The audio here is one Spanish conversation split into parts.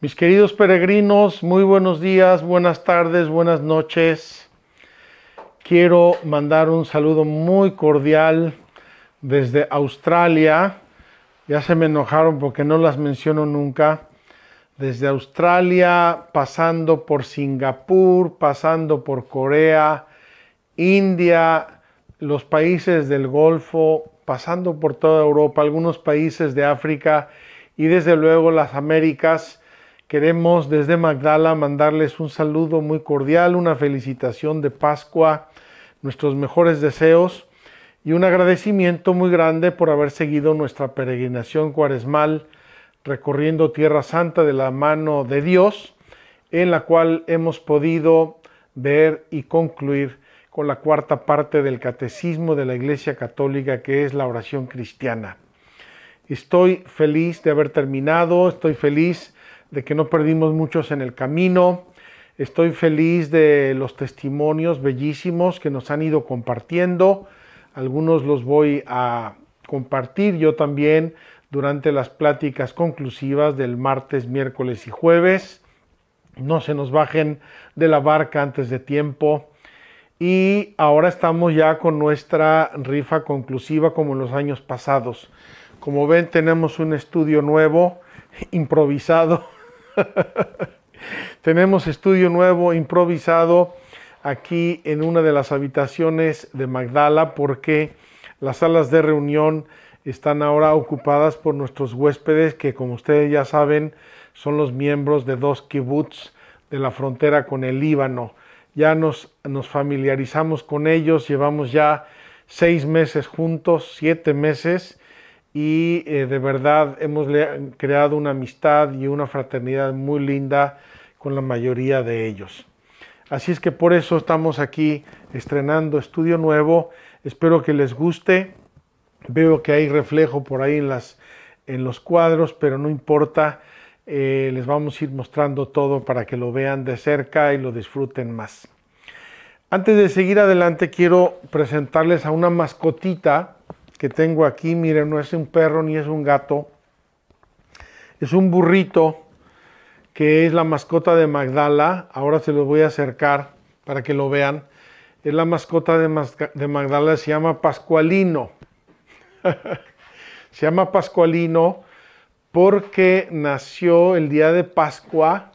Mis queridos peregrinos, muy buenos días, buenas tardes, buenas noches. Quiero mandar un saludo muy cordial desde Australia. Ya se me enojaron porque no las menciono nunca. Desde Australia, pasando por Singapur, pasando por Corea, India, los países del Golfo, pasando por toda Europa, algunos países de África y desde luego las Américas Queremos desde Magdala mandarles un saludo muy cordial, una felicitación de Pascua, nuestros mejores deseos y un agradecimiento muy grande por haber seguido nuestra peregrinación cuaresmal recorriendo Tierra Santa de la mano de Dios, en la cual hemos podido ver y concluir con la cuarta parte del Catecismo de la Iglesia Católica, que es la oración cristiana. Estoy feliz de haber terminado, estoy feliz de que no perdimos muchos en el camino. Estoy feliz de los testimonios bellísimos que nos han ido compartiendo. Algunos los voy a compartir yo también durante las pláticas conclusivas del martes, miércoles y jueves. No se nos bajen de la barca antes de tiempo. Y ahora estamos ya con nuestra rifa conclusiva como en los años pasados. Como ven, tenemos un estudio nuevo, improvisado Tenemos estudio nuevo, improvisado, aquí en una de las habitaciones de Magdala, porque las salas de reunión están ahora ocupadas por nuestros huéspedes, que como ustedes ya saben, son los miembros de dos kibbutz de la frontera con el Líbano. Ya nos, nos familiarizamos con ellos, llevamos ya seis meses juntos, siete meses, y eh, de verdad hemos creado una amistad y una fraternidad muy linda con la mayoría de ellos. Así es que por eso estamos aquí estrenando estudio nuevo. Espero que les guste. Veo que hay reflejo por ahí en, las, en los cuadros, pero no importa. Eh, les vamos a ir mostrando todo para que lo vean de cerca y lo disfruten más. Antes de seguir adelante, quiero presentarles a una mascotita que tengo aquí, miren, no es un perro ni es un gato, es un burrito que es la mascota de Magdala, ahora se los voy a acercar para que lo vean, es la mascota de, Magdala, se llama Pascualino, se llama Pascualino porque nació el día de Pascua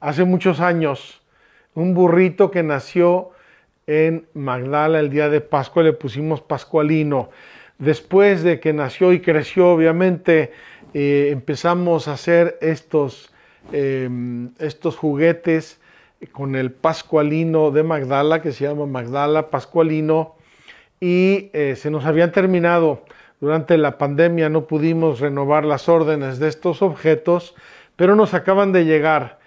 hace muchos años, un burrito que nació en Magdala el día de Pascua, le pusimos Pascualino. Después de que nació y creció, obviamente, eh, empezamos a hacer estos, em, estos juguetes con el Pascualino de Magdala, que se llama Magdala Pascualino, y eh, se nos habían terminado. Durante la pandemia no pudimos renovar las órdenes de estos objetos, pero nos acaban de llegar.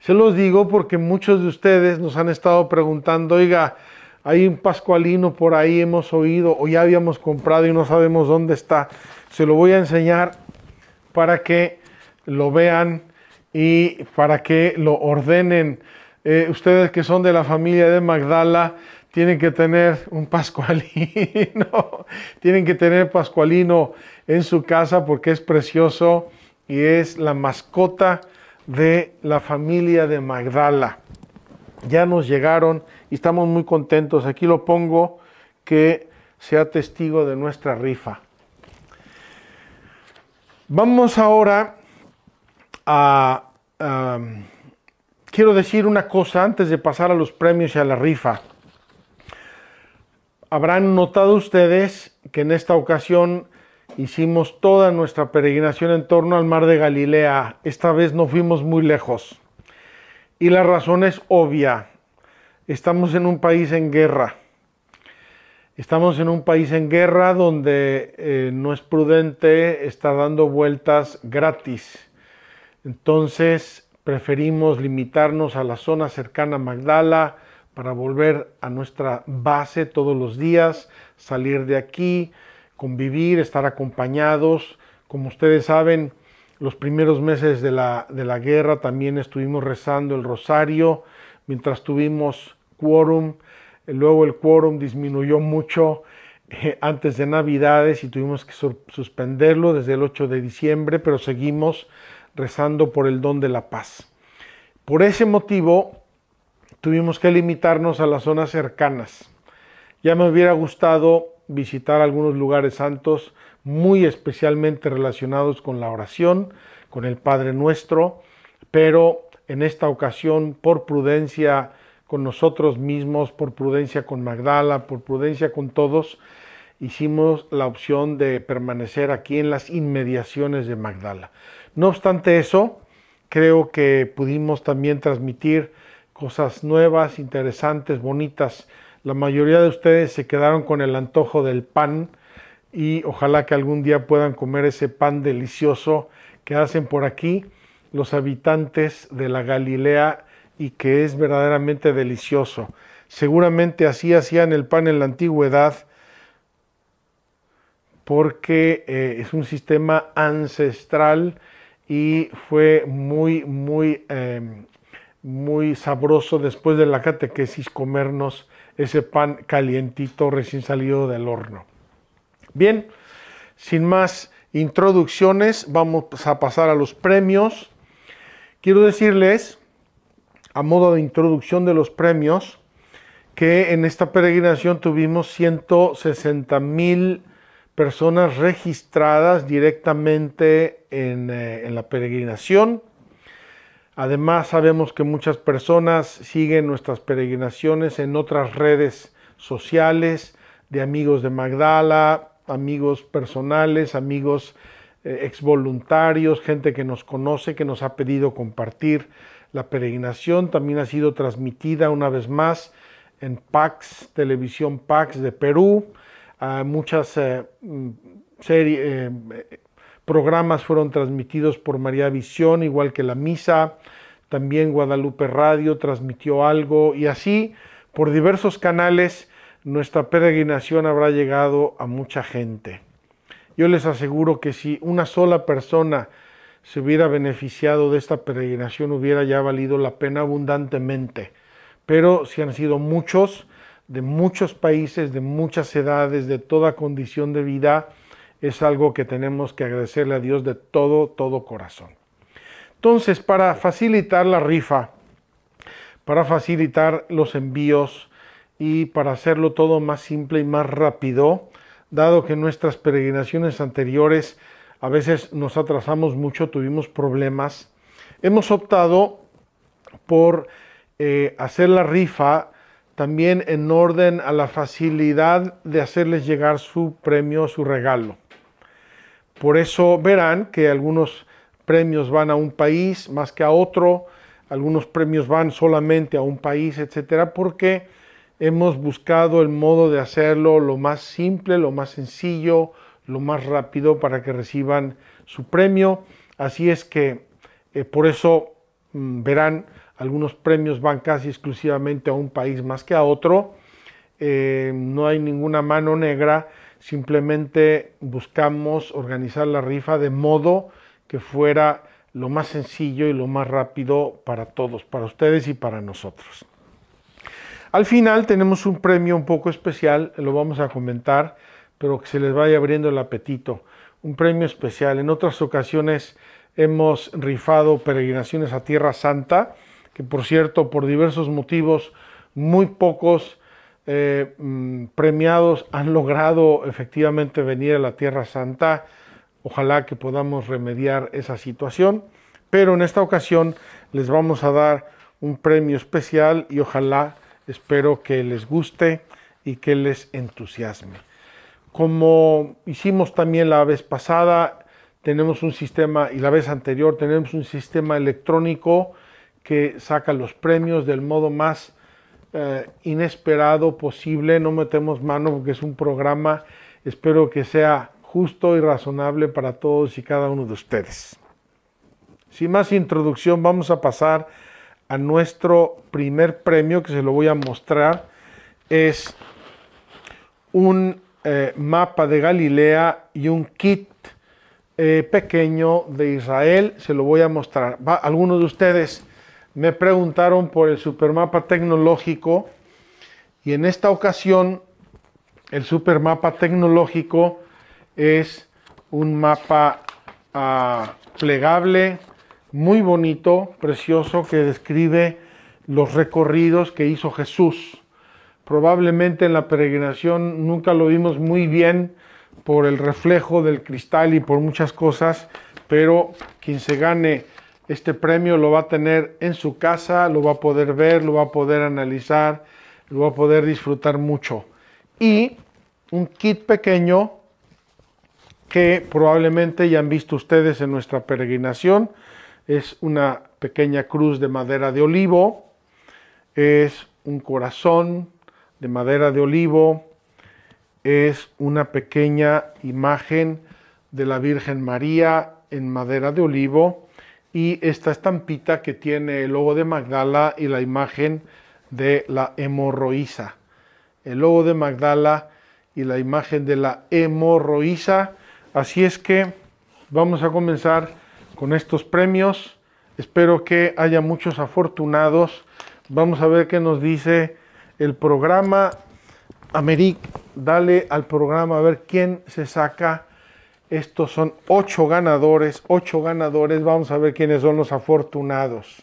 Se los digo porque muchos de ustedes nos han estado preguntando, oiga, hay un pascualino por ahí, hemos oído, o ya habíamos comprado y no sabemos dónde está. Se lo voy a enseñar para que lo vean y para que lo ordenen. Eh, ustedes que son de la familia de Magdala, tienen que tener un pascualino, tienen que tener pascualino en su casa porque es precioso y es la mascota de la familia de Magdala. Ya nos llegaron y estamos muy contentos. Aquí lo pongo que sea testigo de nuestra rifa. Vamos ahora a... quiero decir una cosa antes de pasar a los premios y a la rifa. Habrán notado ustedes que en esta ocasión hicimos toda nuestra peregrinación en torno al mar de Galilea. Esta vez no fuimos muy lejos. Y la razón es obvia. Estamos en un país en guerra. Estamos en un país en guerra donde eh, no es prudente estar dando vueltas gratis. Entonces preferimos limitarnos a la zona cercana a Magdala para volver a nuestra base todos los días, salir de aquí, convivir, estar acompañados. Como ustedes saben, los primeros meses de la, de la guerra también estuvimos rezando el rosario mientras tuvimos quórum, eh, luego el quórum disminuyó mucho eh, antes de Navidades y tuvimos que suspenderlo desde el 8 de diciembre, pero seguimos rezando por el don de la paz. Por ese motivo tuvimos que limitarnos a las zonas cercanas. Ya me hubiera gustado visitar algunos lugares santos muy especialmente relacionados con la oración, con el Padre Nuestro, pero en esta ocasión por prudencia con nosotros mismos, por prudencia con Magdala, por prudencia con todos, hicimos la opción de permanecer aquí en las inmediaciones de Magdala. No obstante eso, creo que pudimos también transmitir cosas nuevas, interesantes, bonitas. La mayoría de ustedes se quedaron con el antojo del pan y ojalá que algún día puedan comer ese pan delicioso que hacen por aquí los habitantes de la Galilea y que es verdaderamente delicioso. Seguramente así hacían el pan en la antigüedad porque eh, es un sistema ancestral y fue muy, muy, em, muy sabroso después de la catequesis comernos ese pan calientito recién salido del horno. Bien, sin más introducciones, vamos a pasar a los premios. Quiero decirles, a modo de introducción de los premios, que en esta peregrinación tuvimos 160 mil personas registradas directamente eh, en, la peregrinación. Además, sabemos que muchas personas siguen nuestras peregrinaciones en otras redes sociales de amigos de Magdala, amigos personales, amigos eh, exvoluntarios, gente que nos conoce, que nos ha pedido compartir. La peregrinación también ha sido transmitida una vez más en Pax, Televisión Pax de Perú. Ah, muchas eh, mm, eh, programas fueron transmitidos por María Visión, igual que la misa. También Guadalupe Radio transmitió algo y así por diversos canales nuestra peregrinación habrá llegado a mucha gente. Yo les aseguro que si una sola persona se hubiera beneficiado de esta peregrinación, hubiera ya valido la pena abundantemente. Pero si han sido muchos, de muchos países, de muchas edades, de toda condición de vida, es algo que tenemos que agradecerle a Dios de todo, todo corazón. Entonces, para facilitar la rifa, para facilitar los envíos y para hacerlo todo más simple y más rápido, dado que nuestras peregrinaciones anteriores a veces nos atrasamos mucho, tuvimos problemas, hemos optado por eh, hacer la rifa también en orden a la facilidad de hacerles llegar su premio, su regalo. Por eso verán que algunos premios van a un país más que a otro, algunos premios van solamente a un país, etcétera, porque hemos buscado el modo de hacerlo lo más simple, lo más sencillo, lo más rápido para que reciban su premio. Así es que eh, por eso mm, verán, algunos premios van casi exclusivamente a un país más que a otro. Eh, no hay ninguna mano negra, simplemente buscamos organizar la rifa de modo que fuera lo más sencillo y lo más rápido para todos, para ustedes y para nosotros. Al final tenemos un premio un poco especial, lo vamos a comentar, pero que se les vaya abriendo el apetito. Un premio especial. En otras ocasiones hemos rifado peregrinaciones a Tierra Santa, que por cierto, por diversos motivos, muy pocos eh, mm, premiados han logrado efectivamente venir a la Tierra Santa. Ojalá que podamos remediar esa situación. Pero en esta ocasión les vamos a dar un premio especial y ojalá Espero que les guste y que les entusiasme. Como hicimos también la vez pasada, tenemos un sistema, y la vez anterior, tenemos un sistema electrónico que saca los premios del modo más eh, inesperado posible. No metemos mano porque es un programa. Espero que sea justo y razonable para todos y cada uno de ustedes. Sin más introducción, vamos a pasar a nuestro primer premio, que se lo voy a mostrar, es un eh, mapa de Galilea y un kit eh, pequeño de Israel. Se lo voy a mostrar. algunos de ustedes me preguntaron por el supermapa tecnológico y en esta ocasión el supermapa tecnológico es un mapa ah, plegable muy bonito, precioso, que describe los recorridos que hizo Jesús. Probablemente en la peregrinación nunca lo vimos muy bien por el reflejo del cristal y por muchas cosas, pero quien se gane este premio lo va a tener en su casa, lo va a poder ver, lo va a poder analizar, lo va a poder disfrutar mucho. Y un kit pequeño que probablemente ya han visto ustedes en nuestra peregrinación, es una pequeña cruz de madera de olivo, es un corazón de madera de olivo, es una pequeña imagen de la Virgen María en madera de olivo y esta estampita que tiene el logo de Magdala y la imagen de la hemorroísa. El logo de Magdala y la imagen de la hemorroísa. Así es que vamos a comenzar con estos premios. Espero que haya muchos afortunados. Vamos a ver qué nos dice el programa. Americ, dale al programa a ver quién se saca. Estos son ocho ganadores, ocho ganadores. Vamos a ver quiénes son los afortunados.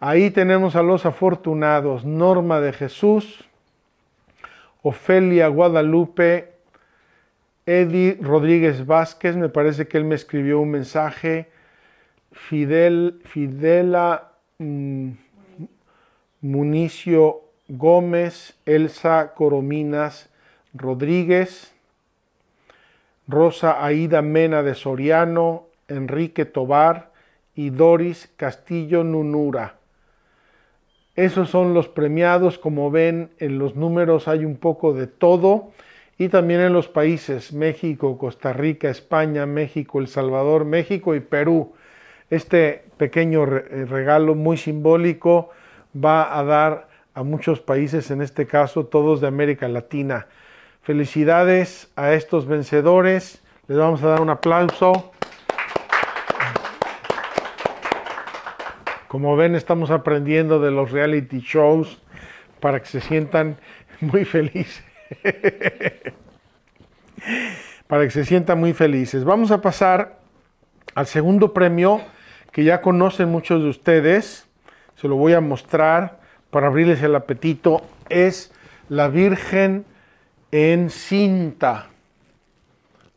Ahí tenemos a los afortunados. Norma de Jesús, Ofelia Guadalupe, Eddie Rodríguez Vázquez, me parece que él me escribió un mensaje. Fidel, Fidela mm, Municio Gómez, Elsa Corominas Rodríguez, Rosa Aida Mena de Soriano, Enrique Tobar y Doris Castillo Nunura. Esos son los premiados, como ven en los números hay un poco de todo y también en los países México, Costa Rica, España, México, El Salvador, México y Perú. Este pequeño eh, regalo muy simbólico va a dar a muchos países, en este caso todos de América Latina. Felicidades a estos vencedores. Les vamos a dar un aplauso. Como ven, estamos aprendiendo de los reality shows para que se sientan muy felices. Para que se sientan muy felices. Vamos a pasar al segundo premio que ya conocen muchos de ustedes. Se lo voy a mostrar para abrirles el apetito. Es la Virgen en cinta.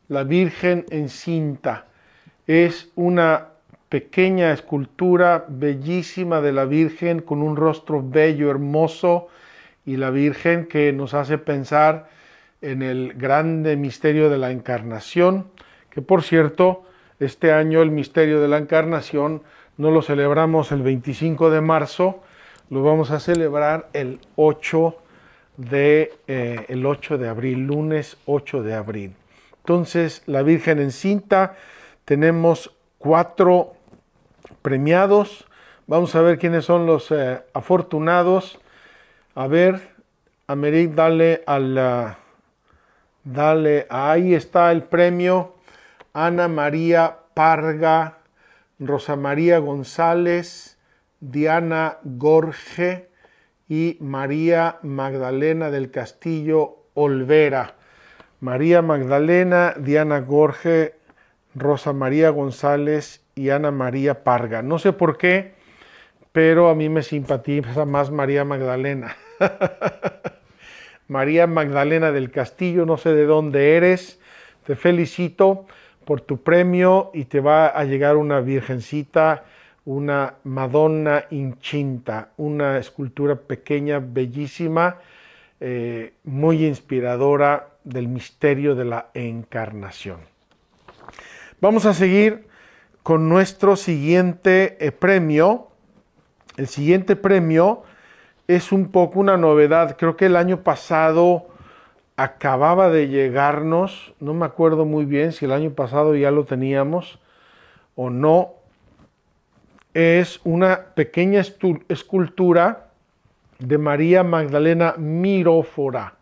La Virgen en cinta. Es una pequeña escultura bellísima de la Virgen con un rostro bello, hermoso, y la Virgen que nos hace pensar en el grande misterio de la encarnación, que por cierto, este año el misterio de la encarnación no lo celebramos el 25 de marzo, lo vamos a celebrar el 8 de, eh, el 8 de abril, lunes 8 de abril. Entonces, la Virgen encinta, tenemos cuatro premiados. Vamos a ver quiénes son los eh, afortunados. A ver, Americ, dale la, Dale, ahí está el premio. Ana María Parga, Rosa María González, Diana Gorge y María Magdalena del Castillo Olvera. María Magdalena, Diana Gorge, Rosa María González y Ana María Parga. No sé por qué, pero a mí me simpatiza más María Magdalena. María Magdalena del Castillo, no sé de dónde eres, te felicito por tu premio y te va a llegar una virgencita, una Madonna inchinta, una escultura pequeña, bellísima, eh, muy inspiradora del misterio de la encarnación. Vamos a seguir con nuestro siguiente eh, premio. El siguiente premio es un poco una novedad. Creo que el año pasado acababa de llegarnos, no me acuerdo muy bien si el año pasado ya lo teníamos o no, es una pequeña escultura de María Magdalena Mirófora.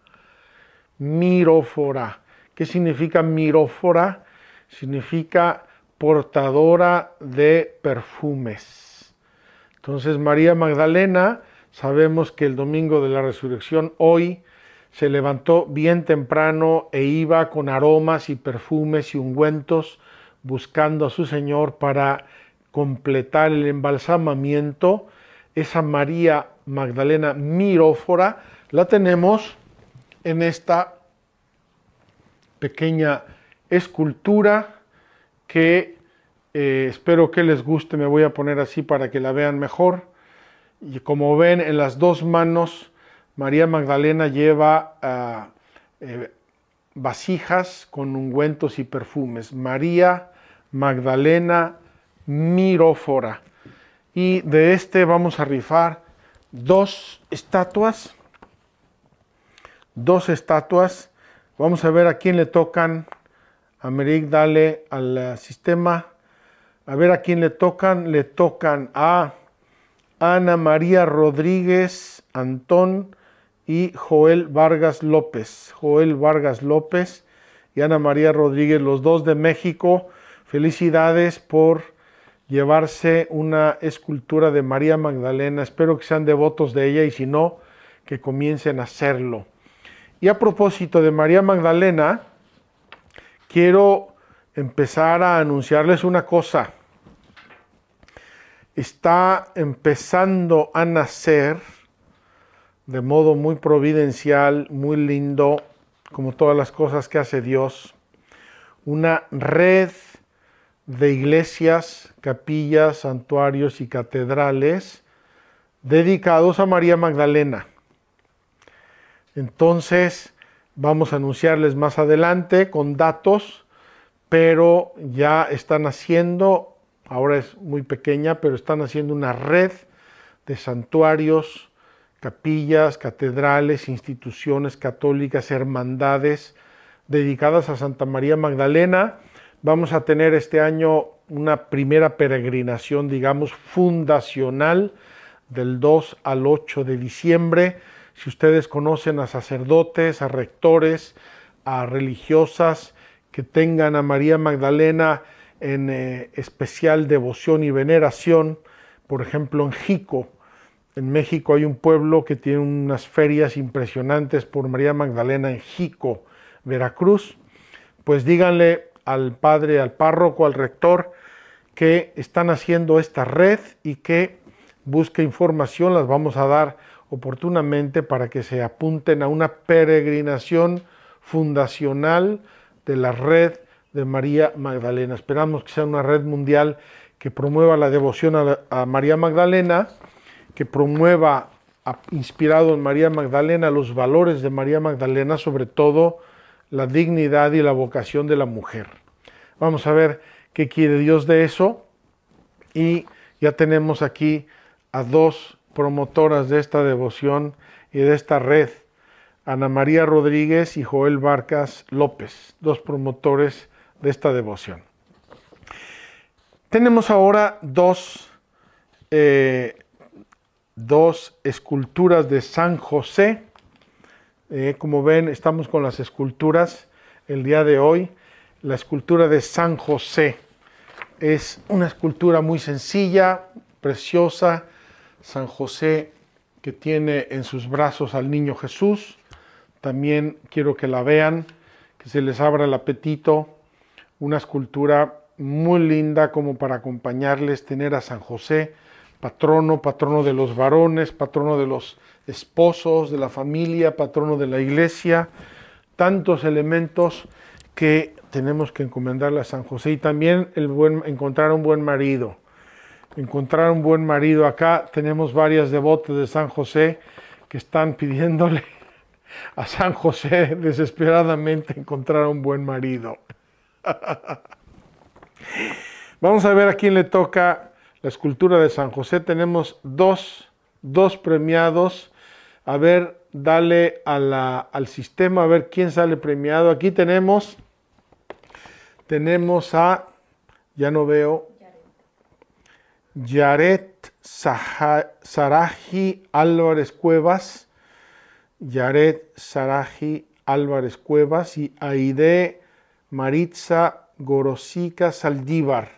Mirófora. ¿Qué significa mirófora? Significa portadora de perfumes. Entonces María Magdalena Sabemos que el domingo de la resurrección hoy se levantó bien temprano e iba con aromas y perfumes y ungüentos buscando a su Señor para completar el embalsamamiento. Esa María Magdalena Mirófora la tenemos en esta pequeña escultura que eh, espero que les guste, me voy a poner así para que la vean mejor. Y como ven, en las dos manos María Magdalena lleva ah, eh, vasijas con ungüentos y perfumes. María Magdalena Mirófora. Y de este vamos a rifar dos estatuas. Dos estatuas. Vamos a ver a quién le tocan. Americ, dale al ah, sistema. A ver a quién le tocan. Le tocan a... Ana María Rodríguez Antón y Joel Vargas López. Joel Vargas López y Ana María Rodríguez, los dos de México. Felicidades por llevarse una escultura de María Magdalena. Espero que sean devotos de ella y si no, que comiencen a hacerlo. Y a propósito de María Magdalena, quiero empezar a anunciarles una cosa está empezando a nacer de modo muy providencial, muy lindo, como todas las cosas que hace Dios, una red de iglesias, capillas, santuarios y catedrales dedicados a María Magdalena. Entonces, vamos a anunciarles más adelante con datos, pero ya están haciendo ahora es muy pequeña, pero están haciendo una red de santuarios, capillas, catedrales, instituciones católicas, hermandades dedicadas a Santa María Magdalena. Vamos a tener este año una primera peregrinación, digamos, fundacional del 2 al 8 de diciembre. Si ustedes conocen a sacerdotes, a rectores, a religiosas que tengan a María Magdalena en eh, especial devoción y veneración, por ejemplo en Jico. En México hay un pueblo que tiene unas ferias impresionantes por María Magdalena en Jico, Veracruz. Pues díganle al padre, al párroco, al rector, que están haciendo esta red y que busque información, las vamos a dar oportunamente para que se apunten a una peregrinación fundacional de la red de María Magdalena. Esperamos que sea una red mundial que promueva la devoción a, María Magdalena, que promueva, inspirado en María Magdalena, los valores de María Magdalena, sobre todo la dignidad y la vocación de la mujer. Vamos a ver qué quiere Dios de eso. Y ya tenemos aquí a dos promotoras de esta devoción y de esta red, Ana María Rodríguez y Joel Barcas López, dos promotores de esta devoción. Tenemos ahora dos, eh, dos esculturas de San José. Eh, como ven, estamos con las esculturas el día de hoy. La escultura de San José es una escultura muy sencilla, preciosa. San José que tiene en sus brazos al niño Jesús. También quiero que la vean, que se les abra el apetito una escultura muy linda como para acompañarles, tener a San José, patrono, patrono de los varones, patrono de los esposos, de la familia, patrono de la iglesia, tantos elementos que tenemos que encomendarle a San José y también el buen, encontrar un buen marido. Encontrar un buen marido. Acá tenemos varias devotas de San José que están pidiéndole a San José desesperadamente encontrar un buen marido. Vamos a ver a quién le toca la escultura de San José. Tenemos dos, dos premiados. A ver, dale al sistema a ver quién sale premiado. Aquí tenemos, tenemos a, ya no veo, Yaret Saraji Álvarez Cuevas, Yaret Saraji Álvarez Cuevas y Aide Maritza Gorosica Saldívar,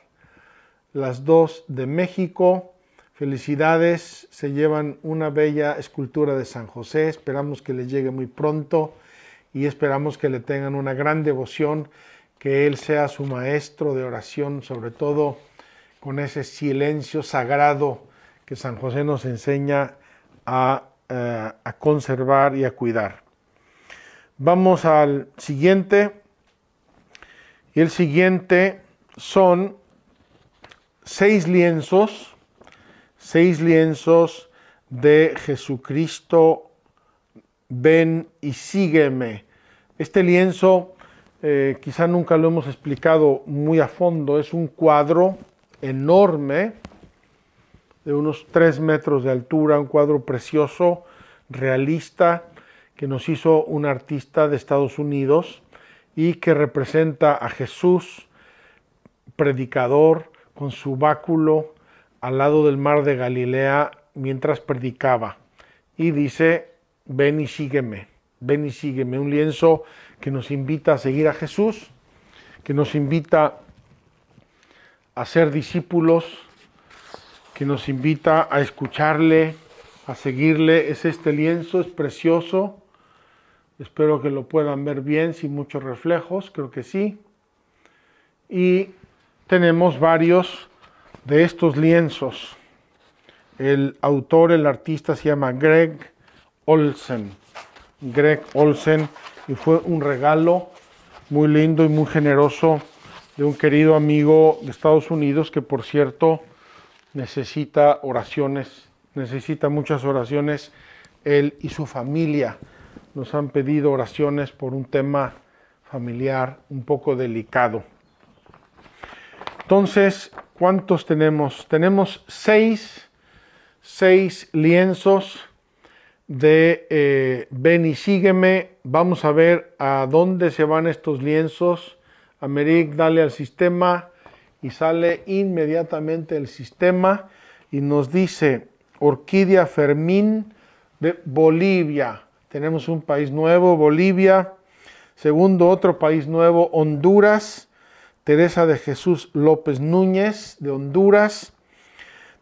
las dos de México. Felicidades, se llevan una bella escultura de San José, esperamos que le llegue muy pronto y esperamos que le tengan una gran devoción, que Él sea su maestro de oración, sobre todo con ese silencio sagrado que San José nos enseña a, eh, a conservar y a cuidar. Vamos al siguiente. Y el siguiente son seis lienzos, seis lienzos de Jesucristo, ven y sígueme. Este lienzo eh, quizá nunca lo hemos explicado muy a fondo, es un cuadro enorme de unos tres metros de altura, un cuadro precioso, realista, que nos hizo un artista de Estados Unidos y que representa a Jesús, predicador, con su báculo al lado del mar de Galilea mientras predicaba. Y dice, ven y sígueme, ven y sígueme. Un lienzo que nos invita a seguir a Jesús, que nos invita a ser discípulos, que nos invita a escucharle, a seguirle. Es este lienzo, es precioso. Espero que lo puedan ver bien, sin muchos reflejos, creo que sí. Y tenemos varios de estos lienzos. El autor, el artista se llama Greg Olsen. Greg Olsen y fue un regalo muy lindo y muy generoso de un querido amigo de Estados Unidos que por cierto necesita oraciones, necesita muchas oraciones él y su familia nos han pedido oraciones por un tema familiar un poco delicado. Entonces, ¿cuántos tenemos? Tenemos seis, seis lienzos de eh, Ven y sígueme. Vamos a ver a dónde se van estos lienzos. Americ, dale al sistema y sale inmediatamente el sistema y nos dice Orquídea Fermín de Bolivia. Tenemos un país nuevo, Bolivia. Segundo, otro país nuevo, Honduras. Teresa de Jesús López Núñez de Honduras.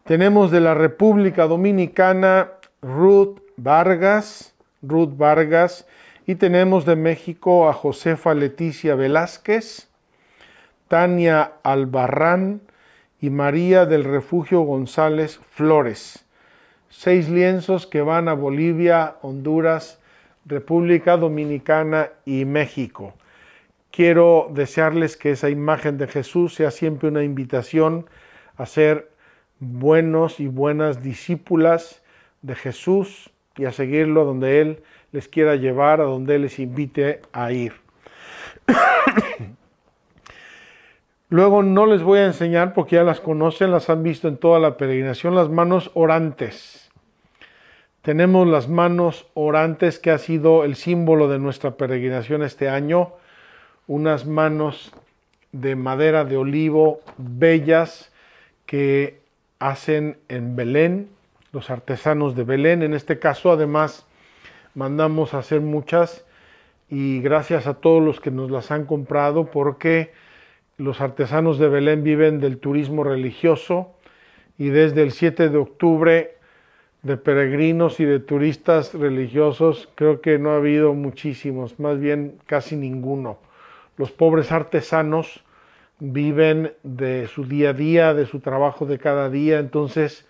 Tenemos de la República Dominicana Ruth Vargas, Ruth Vargas. Y tenemos de México a Josefa Leticia Velázquez, Tania Albarrán y María del Refugio González Flores seis lienzos que van a Bolivia, Honduras, República Dominicana y México. Quiero desearles que esa imagen de Jesús sea siempre una invitación a ser buenos y buenas discípulas de Jesús y a seguirlo donde Él les quiera llevar, a donde Él les invite a ir. Luego no les voy a enseñar porque ya las conocen, las han visto en toda la peregrinación, las manos orantes. Tenemos las manos orantes que ha sido el símbolo de nuestra peregrinación este año. Unas manos de madera de olivo bellas que hacen en Belén, los artesanos de Belén. En este caso además mandamos a hacer muchas y gracias a todos los que nos las han comprado porque los artesanos de Belén viven del turismo religioso y desde el 7 de octubre de peregrinos y de turistas religiosos, creo que no ha habido muchísimos, más bien casi ninguno. Los pobres artesanos viven de su día a día, de su trabajo de cada día, entonces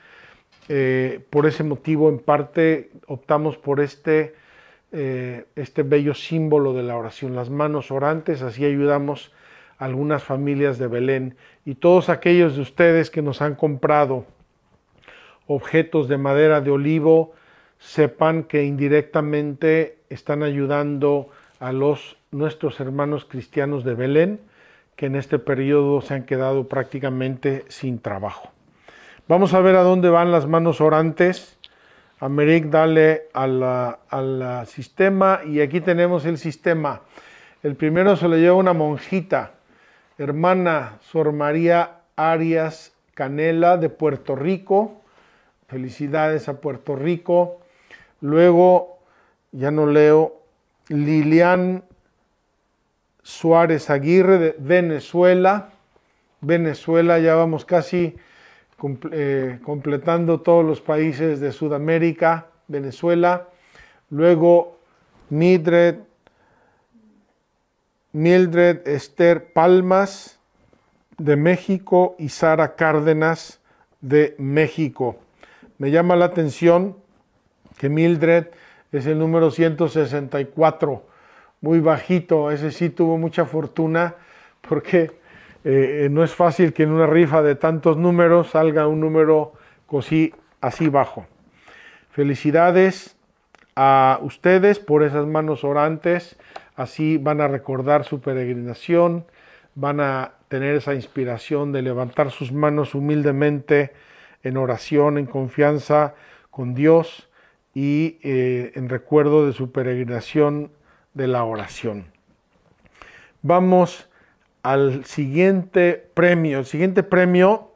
eh, por ese motivo en parte optamos por este, eh, este bello símbolo de la oración, las manos orantes, así ayudamos a algunas familias de Belén y todos aquellos de ustedes que nos han comprado objetos de madera de olivo, sepan que indirectamente están ayudando a los nuestros hermanos cristianos de Belén, que en este periodo se han quedado prácticamente sin trabajo. Vamos a ver a dónde van las manos orantes. Americ, dale al sistema y aquí tenemos el sistema. El primero se lo lleva una monjita, hermana Sor María Arias Canela de Puerto Rico. Felicidades a Puerto Rico. Luego, ya no leo, Lilian Suárez Aguirre de Venezuela. Venezuela, ya vamos casi eh, completando todos los países de Sudamérica, Venezuela. Luego, Mildred, Mildred Esther Palmas de México y Sara Cárdenas de México. Me llama la atención que Mildred es el número 164, muy bajito, ese sí tuvo mucha fortuna porque eh, eh, no es fácil que en una rifa de tantos números salga un número así bajo. Felicidades a ustedes por esas manos orantes, así van a recordar su peregrinación, van a tener esa inspiración de levantar sus manos humildemente en oración, en confianza con Dios y eh, en recuerdo de su peregrinación de la oración. Vamos al siguiente premio. El siguiente premio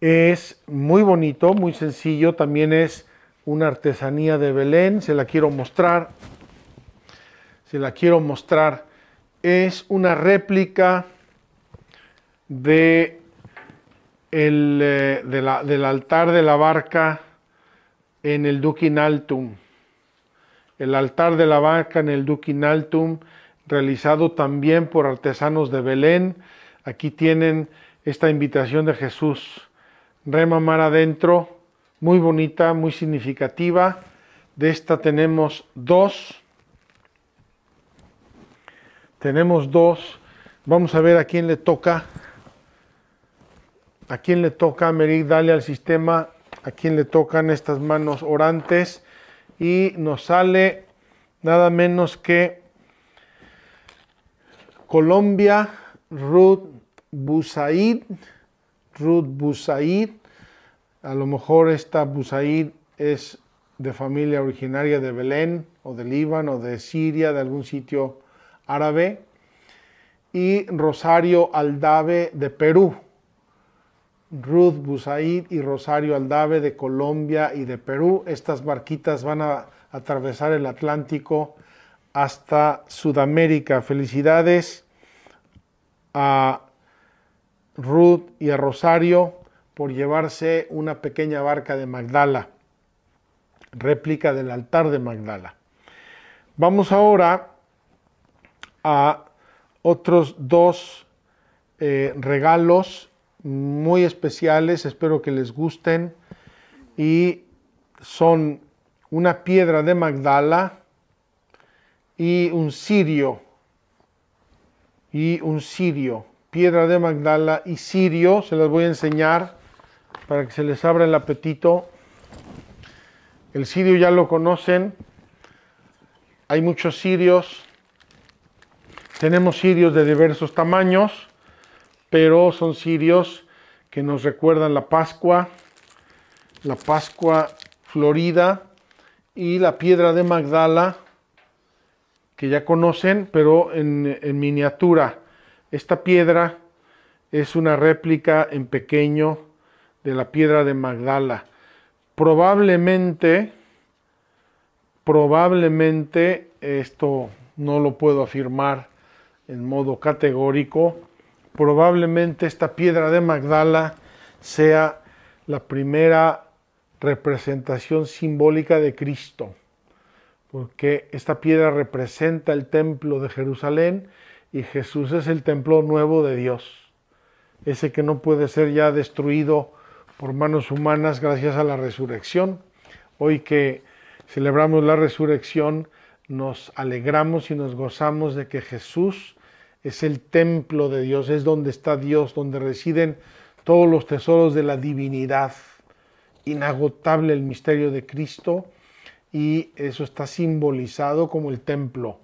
es muy bonito, muy sencillo, también es una artesanía de Belén, se la quiero mostrar, se la quiero mostrar. Es una réplica de el, eh, del altar de la barca en el Duquinaltum. El altar de la barca en el Duquinaltum, realizado también por artesanos de Belén. Aquí tienen esta invitación de Jesús. Rema mar adentro, muy bonita, muy significativa. De esta tenemos dos. Tenemos dos. Vamos a ver a quién le toca. ¿A quién le toca, Merik, dale al sistema? ¿A quién le tocan estas manos orantes? Y nos sale nada menos que Colombia, Ruth Busaid. Ruth Busaid. A lo mejor esta Busaid es de familia originaria de Belén o de Líbano, de Siria, de algún sitio árabe. Y Rosario Aldave de Perú. Ruth Busaid y Rosario Aldave de Colombia y de Perú. Estas barquitas van a atravesar el Atlántico hasta Sudamérica. Felicidades a Ruth y a Rosario por llevarse una pequeña barca de Magdala, réplica del altar de Magdala. Vamos ahora a otros dos eh, regalos muy especiales, espero que les gusten. Y son una piedra de Magdala y un sirio Y un sirio, Piedra de Magdala y sirio Se las voy a enseñar para que se les abra el apetito. El sirio ya lo conocen. Hay muchos sirios, Tenemos sirios de diversos tamaños pero son sirios que nos recuerdan la Pascua, la Pascua florida y la piedra de Magdala, que ya conocen, pero en, en miniatura. Esta piedra es una réplica en pequeño de la piedra de Magdala. Probablemente, probablemente, esto no lo puedo afirmar en modo categórico, probablemente esta piedra de Magdala sea la primera representación simbólica de Cristo, porque esta piedra representa el templo de Jerusalén y Jesús es el templo nuevo de Dios, ese que no puede ser ya destruido por manos humanas gracias a la resurrección. Hoy que celebramos la resurrección, nos alegramos y nos gozamos de que Jesús es el templo de Dios, es donde está Dios, donde residen todos los tesoros de la divinidad. Inagotable el misterio de Cristo y eso está simbolizado como el templo.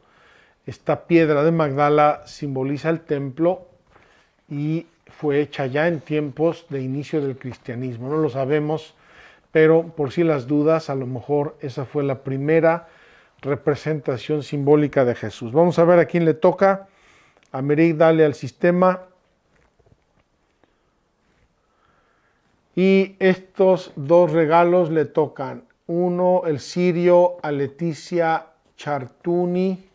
Esta piedra de Magdala simboliza el templo y fue hecha ya en tiempos de inicio del cristianismo. No lo sabemos, pero por si las dudas, a lo mejor esa fue la primera representación simbólica de Jesús. Vamos a ver a quién le toca dale al sistema. Y estos dos regalos le tocan. Uno, el sirio a Leticia Chartuni.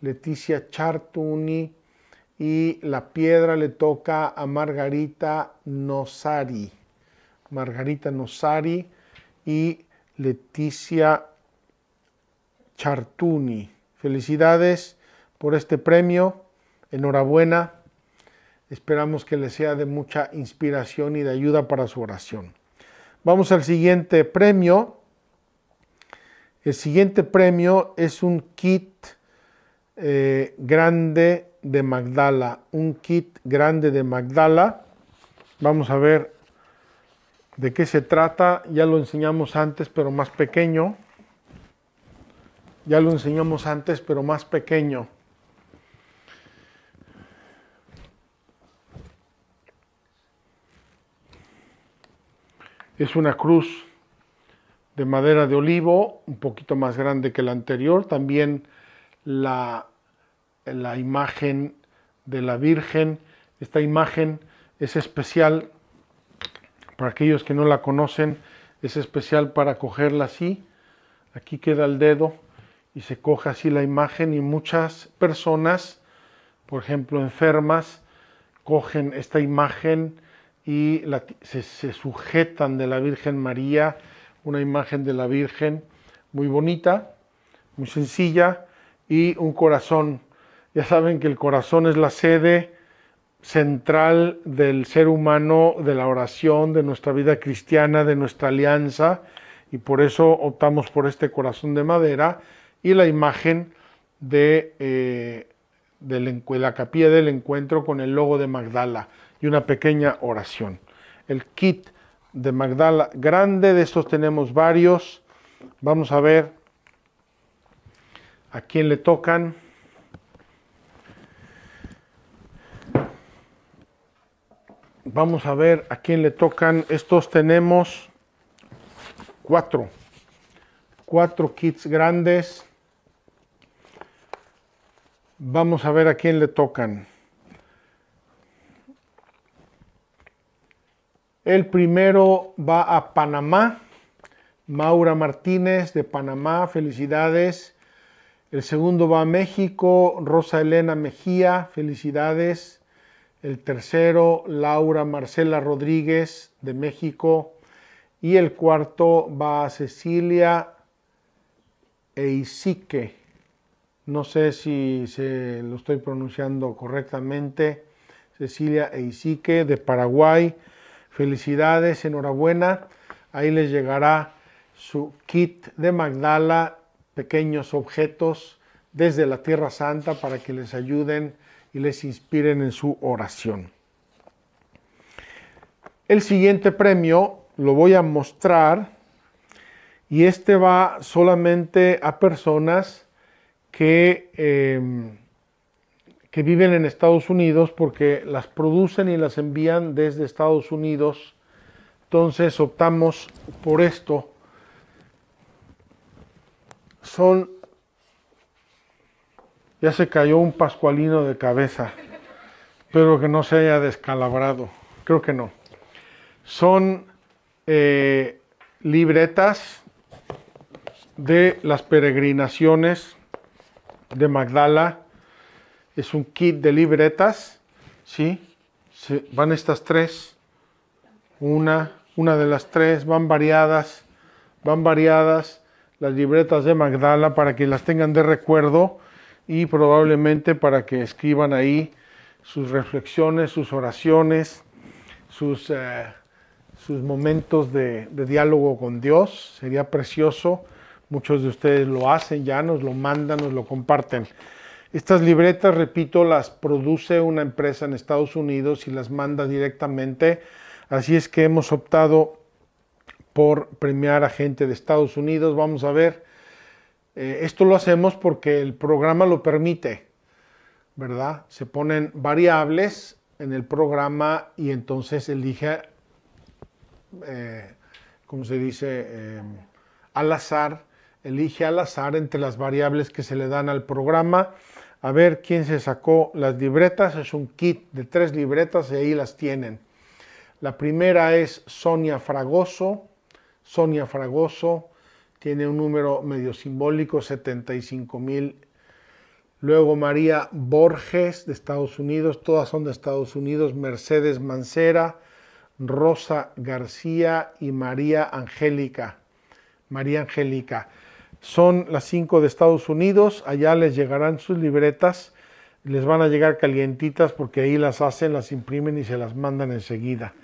Leticia Chartuni. Y la piedra le toca a Margarita Nosari. Margarita Nosari y Leticia Chartuni. Felicidades por este premio. Enhorabuena. Esperamos que les sea de mucha inspiración y de ayuda para su oración. Vamos al siguiente premio. El siguiente premio es un kit eh, grande de Magdala. Un kit grande de Magdala. Vamos a ver de qué se trata. Ya lo enseñamos antes, pero más pequeño. Ya lo enseñamos antes, pero más pequeño. Es una cruz de madera de olivo, un poquito más grande que la anterior. También la, imagen de la Virgen. Esta imagen es especial para aquellos que no la conocen, es especial para cogerla así. Aquí queda el dedo y se coge así la imagen y muchas personas, por ejemplo enfermas, cogen esta imagen y se, sujetan de la Virgen María, una imagen de la Virgen muy bonita, muy sencilla, y un corazón. Ya saben que el corazón es la sede central del ser humano, de la oración, de nuestra vida cristiana, de nuestra alianza, y por eso optamos por este corazón de madera y la imagen de, eh, de la capilla del encuentro con el logo de Magdala y una pequeña oración. El kit de Magdala grande, de estos tenemos varios. Vamos a ver a quién le tocan. Vamos a ver a quién le tocan. Estos tenemos cuatro. Cuatro kits grandes. Vamos a ver a quién le tocan. El primero va a Panamá. Maura Martínez de Panamá, felicidades. El segundo va a México, Rosa Elena Mejía, felicidades. El tercero, Laura Marcela Rodríguez de México. Y el cuarto va a Cecilia Eisique. No sé si se lo estoy pronunciando correctamente. Cecilia Eisique de Paraguay. Felicidades, enhorabuena. Ahí les llegará su kit de Magdala, pequeños objetos desde la Tierra Santa para que les ayuden y les inspiren en su oración. El siguiente premio lo voy a mostrar y este va solamente a personas que em, que viven en Estados Unidos porque las producen y las envían desde Estados Unidos. Entonces optamos por esto. Son... Ya se cayó un pascualino de cabeza. Espero que no se haya descalabrado. Creo que no. Son eh, libretas de las peregrinaciones de Magdala es un kit de libretas, ¿sí? van estas tres, una, una de las tres, van variadas, van variadas las libretas de Magdala para que las tengan de recuerdo y probablemente para que escriban ahí sus reflexiones, sus oraciones, sus, eh, sus momentos de, de diálogo con Dios. Sería precioso. Muchos de ustedes lo hacen ya, nos lo mandan, nos lo comparten. Estas libretas, repito, las produce una empresa en Estados Unidos y las manda directamente. Así es que hemos optado por premiar a gente de Estados Unidos. Vamos a ver. Eh, esto lo hacemos porque el programa lo permite, ¿verdad? Se ponen variables en el programa y entonces elige, eh, como se dice? Eh, al azar, elige al azar entre las variables que se le dan al programa a ver quién se sacó las libretas. Es un kit de tres libretas y ahí las tienen. La primera es Sonia Fragoso. Sonia Fragoso tiene un número medio simbólico, 75 mil. Luego María Borges de Estados Unidos, todas son de Estados Unidos. Mercedes Mancera, Rosa García y María Angélica. María Angélica son las 5 de Estados Unidos, allá les llegarán sus libretas, les van a llegar calientitas porque ahí las hacen, las imprimen y se las mandan enseguida.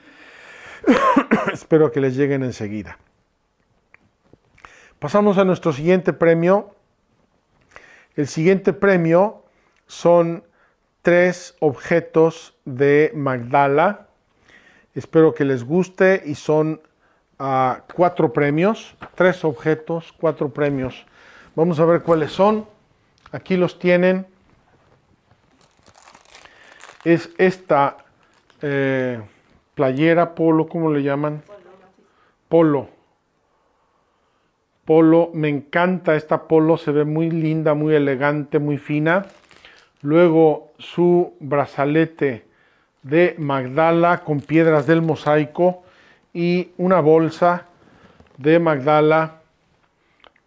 Espero que les lleguen enseguida. Pasamos a nuestro siguiente premio. El siguiente premio son tres objetos de Magdala. Espero que les guste y son cuatro premios, tres objetos, cuatro premios. Vamos a ver cuáles son. Aquí los tienen. Es esta eh, playera, polo, como le llaman? Polo. Polo, me encanta esta polo, se ve muy linda, muy elegante, muy fina. Luego su brazalete de Magdala con piedras del mosaico y una bolsa de Magdala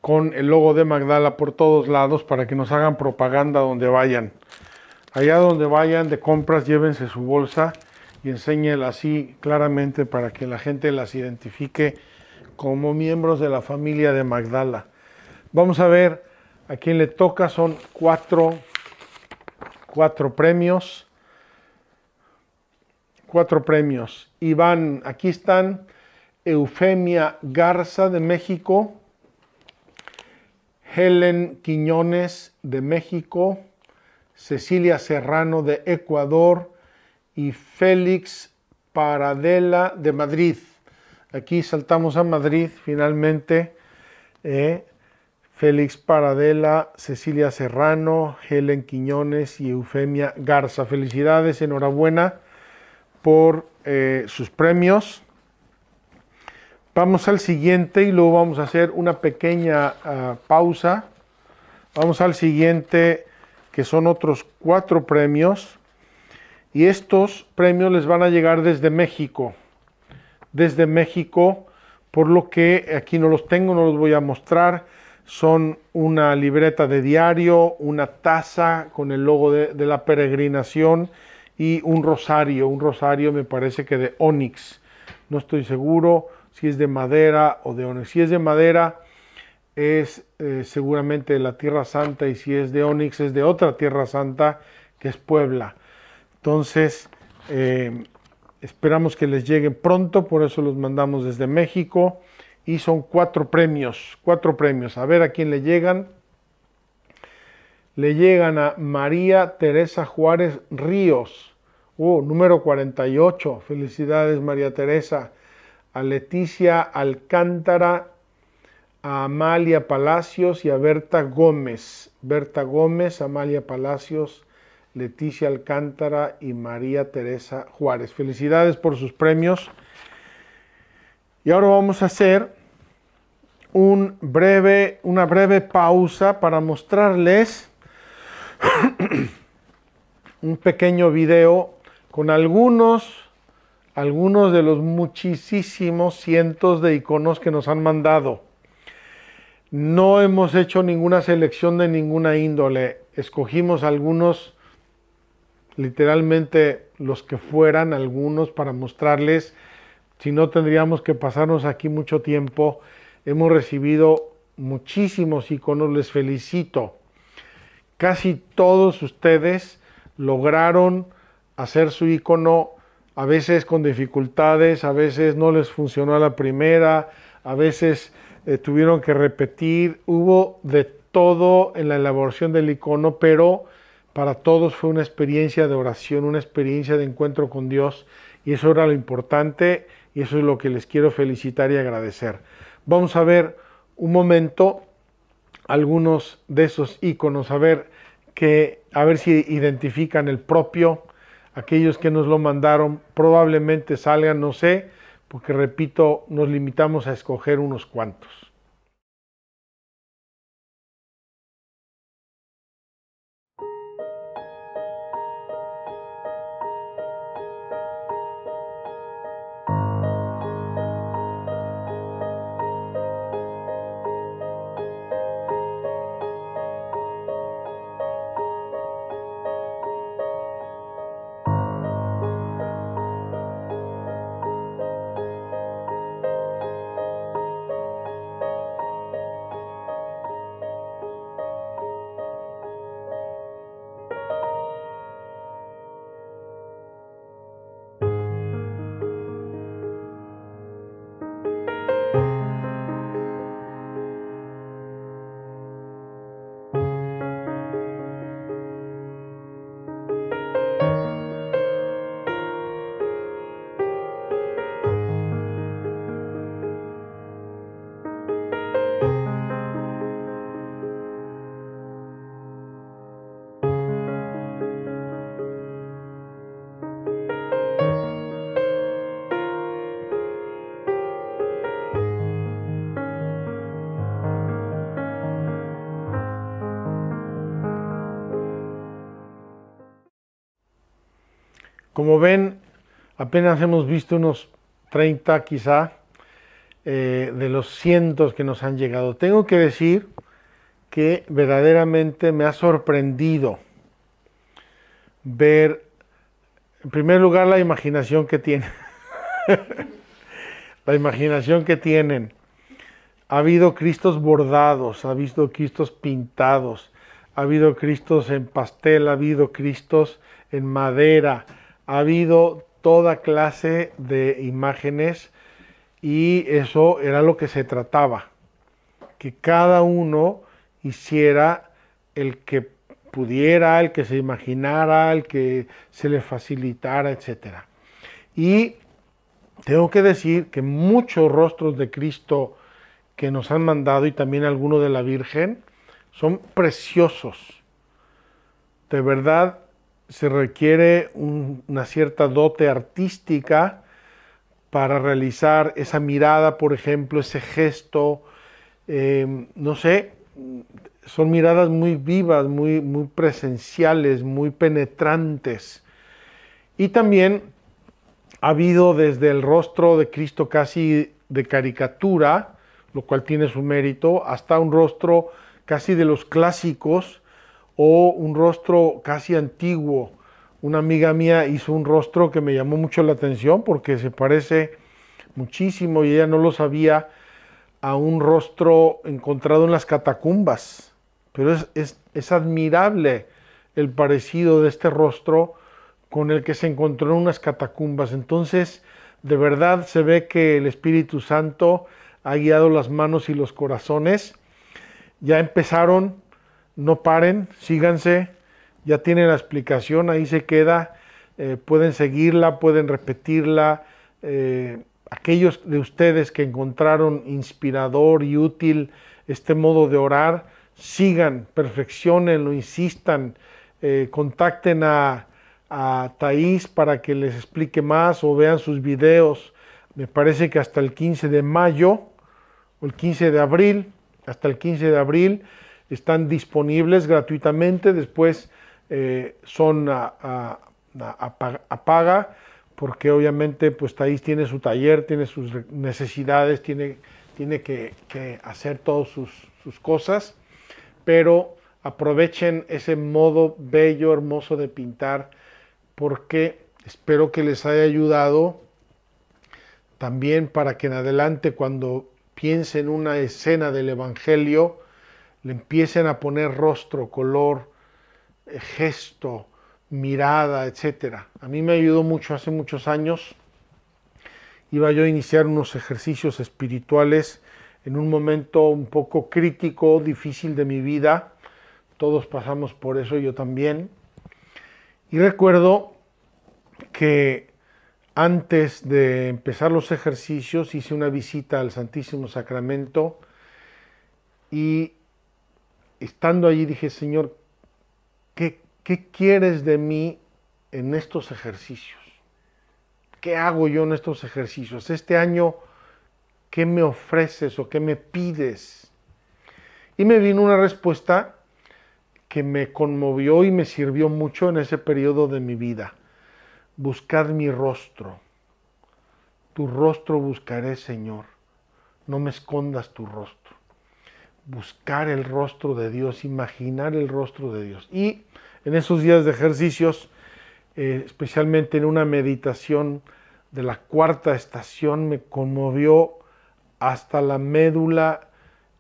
con el logo de Magdala por todos lados para que nos hagan propaganda donde vayan. Allá donde vayan de compras, llévense su bolsa y enséñela así claramente para que la gente las identifique como miembros de la familia de Magdala. Vamos a ver a quién le toca, son cuatro, cuatro premios cuatro premios. Iván, aquí están, Eufemia Garza de México, Helen Quiñones de México, Cecilia Serrano de Ecuador y Félix Paradela de Madrid. Aquí saltamos a Madrid finalmente. Eh, Félix Paradela, Cecilia Serrano, Helen Quiñones y Eufemia Garza. Felicidades, enhorabuena por eh, sus premios. Vamos al siguiente y luego vamos a hacer una pequeña ah, pausa. Vamos al siguiente que son otros cuatro premios. Y estos premios les van a llegar desde México. Desde México, por lo que aquí no los tengo, no los voy a mostrar. Son una libreta de diario, una taza con el logo de la peregrinación y un rosario, un rosario me parece que de onix, no estoy seguro si es de madera o de onix. Si es de madera es eh, seguramente de la Tierra Santa y si es de onix es de otra Tierra Santa que es Puebla. Entonces, eh, esperamos que les lleguen pronto, por eso los mandamos desde México y son cuatro premios, cuatro premios. A ver a quién le llegan le llegan a María Teresa Juárez Ríos, uh, número 48. Felicidades María Teresa. A Leticia Alcántara, a Amalia Palacios y a Berta Gómez. Berta Gómez, Amalia Palacios, Leticia Alcántara y María Teresa Juárez. Felicidades por sus premios. Y ahora vamos a hacer un breve, una breve pausa para mostrarles un pequeño video con algunos, algunos de los muchísimos cientos de iconos que nos han mandado. No hemos hecho ninguna selección de ninguna índole. Escogimos algunos, literalmente los que fueran, algunos para mostrarles. Si no, tendríamos que pasarnos aquí mucho tiempo. Hemos recibido muchísimos iconos, les felicito. Casi todos ustedes lograron hacer su icono, a veces con dificultades, a veces no les funcionó la primera, a veces eh, tuvieron que repetir, hubo de todo en la elaboración del icono, pero para todos fue una experiencia de oración, una experiencia de encuentro con Dios y eso era lo importante y eso es lo que les quiero felicitar y agradecer. Vamos a ver un momento algunos de esos iconos, a ver, que, a ver si identifican el propio. Aquellos que nos lo mandaron probablemente salgan, no sé, porque repito, nos limitamos a escoger unos cuantos. Como ven, apenas hemos visto unos 30 quizá eh, de los cientos que nos han llegado. Tengo que decir que verdaderamente me ha sorprendido ver, en primer lugar, la imaginación que tienen. la imaginación que tienen. Ha habido Cristos bordados, ha habido Cristos pintados, ha habido Cristos en pastel, ha habido Cristos en madera, ha habido toda clase de imágenes y eso era lo que se trataba, que cada uno hiciera el que pudiera, el que se imaginara, el que se le facilitara, etc. Y tengo que decir que muchos rostros de Cristo que nos han mandado y también algunos de la Virgen son preciosos. De verdad, se requiere una cierta dote artística para realizar esa mirada, por ejemplo, ese gesto, em, no sé, son miradas muy vivas, muy, muy presenciales, muy penetrantes. Y también ha habido desde el rostro de Cristo casi de caricatura, lo cual tiene su mérito, hasta un rostro casi de los clásicos, o un rostro casi antiguo. Una amiga mía hizo un rostro que me llamó mucho la atención porque se parece muchísimo y ella no lo sabía a un rostro encontrado en las catacumbas. Pero es, es admirable el parecido de este rostro con el que se encontró en unas catacumbas. Entonces, de verdad se ve que el Espíritu Santo ha guiado las manos y los corazones. Ya empezaron no paren, síganse, ya tienen la explicación, ahí se queda, eh, pueden seguirla, pueden repetirla. Eh, aquellos de ustedes que encontraron inspirador y útil este modo de orar, sigan, perfeccionenlo, insistan, eh, contacten a, a Thaís para que les explique más o vean sus videos. Me parece que hasta el 15 de mayo o el 15 de abril, hasta el 15 de abril están disponibles gratuitamente, después eh, son a, paga, porque obviamente pues Thais tiene su taller, tiene sus necesidades, tiene, tiene que, hacer todas sus, sus cosas, pero aprovechen ese modo bello, hermoso de pintar, porque espero que les haya ayudado también para que en adelante cuando piensen una escena del Evangelio, le empiecen a poner rostro, color, eh, gesto, mirada, etc. A mí me ayudó mucho hace muchos años. Iba yo a iniciar unos ejercicios espirituales en un momento un poco crítico, difícil de mi vida. Todos pasamos por eso, yo también. Y recuerdo que antes de empezar los ejercicios hice una visita al Santísimo Sacramento y estando allí dije, Señor, ¿qué, quieres de mí en estos ejercicios? ¿Qué hago yo en estos ejercicios? Este año, ¿qué me ofreces o qué me pides? Y me vino una respuesta que me conmovió y me sirvió mucho en ese periodo de mi vida. Buscad mi rostro. Tu rostro buscaré, Señor. No me escondas tu rostro buscar el rostro de Dios, imaginar el rostro de Dios. Y en esos días de ejercicios, eh, especialmente en una meditación de la cuarta estación, me conmovió hasta la médula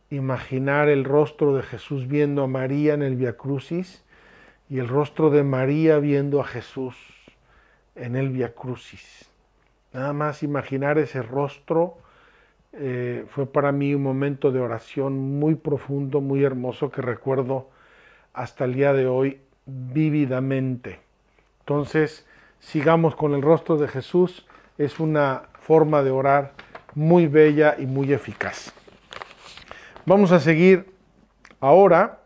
imaginar el rostro de Jesús viendo a María en el Via Crucis y el rostro de María viendo a Jesús en el Via Crucis. Nada más imaginar ese rostro eh, fue para mí un momento de oración muy profundo, muy hermoso que recuerdo hasta el día de hoy vívidamente. Entonces, sigamos con el rostro de Jesús, es una forma de orar muy bella y muy eficaz. Vamos a seguir ahora,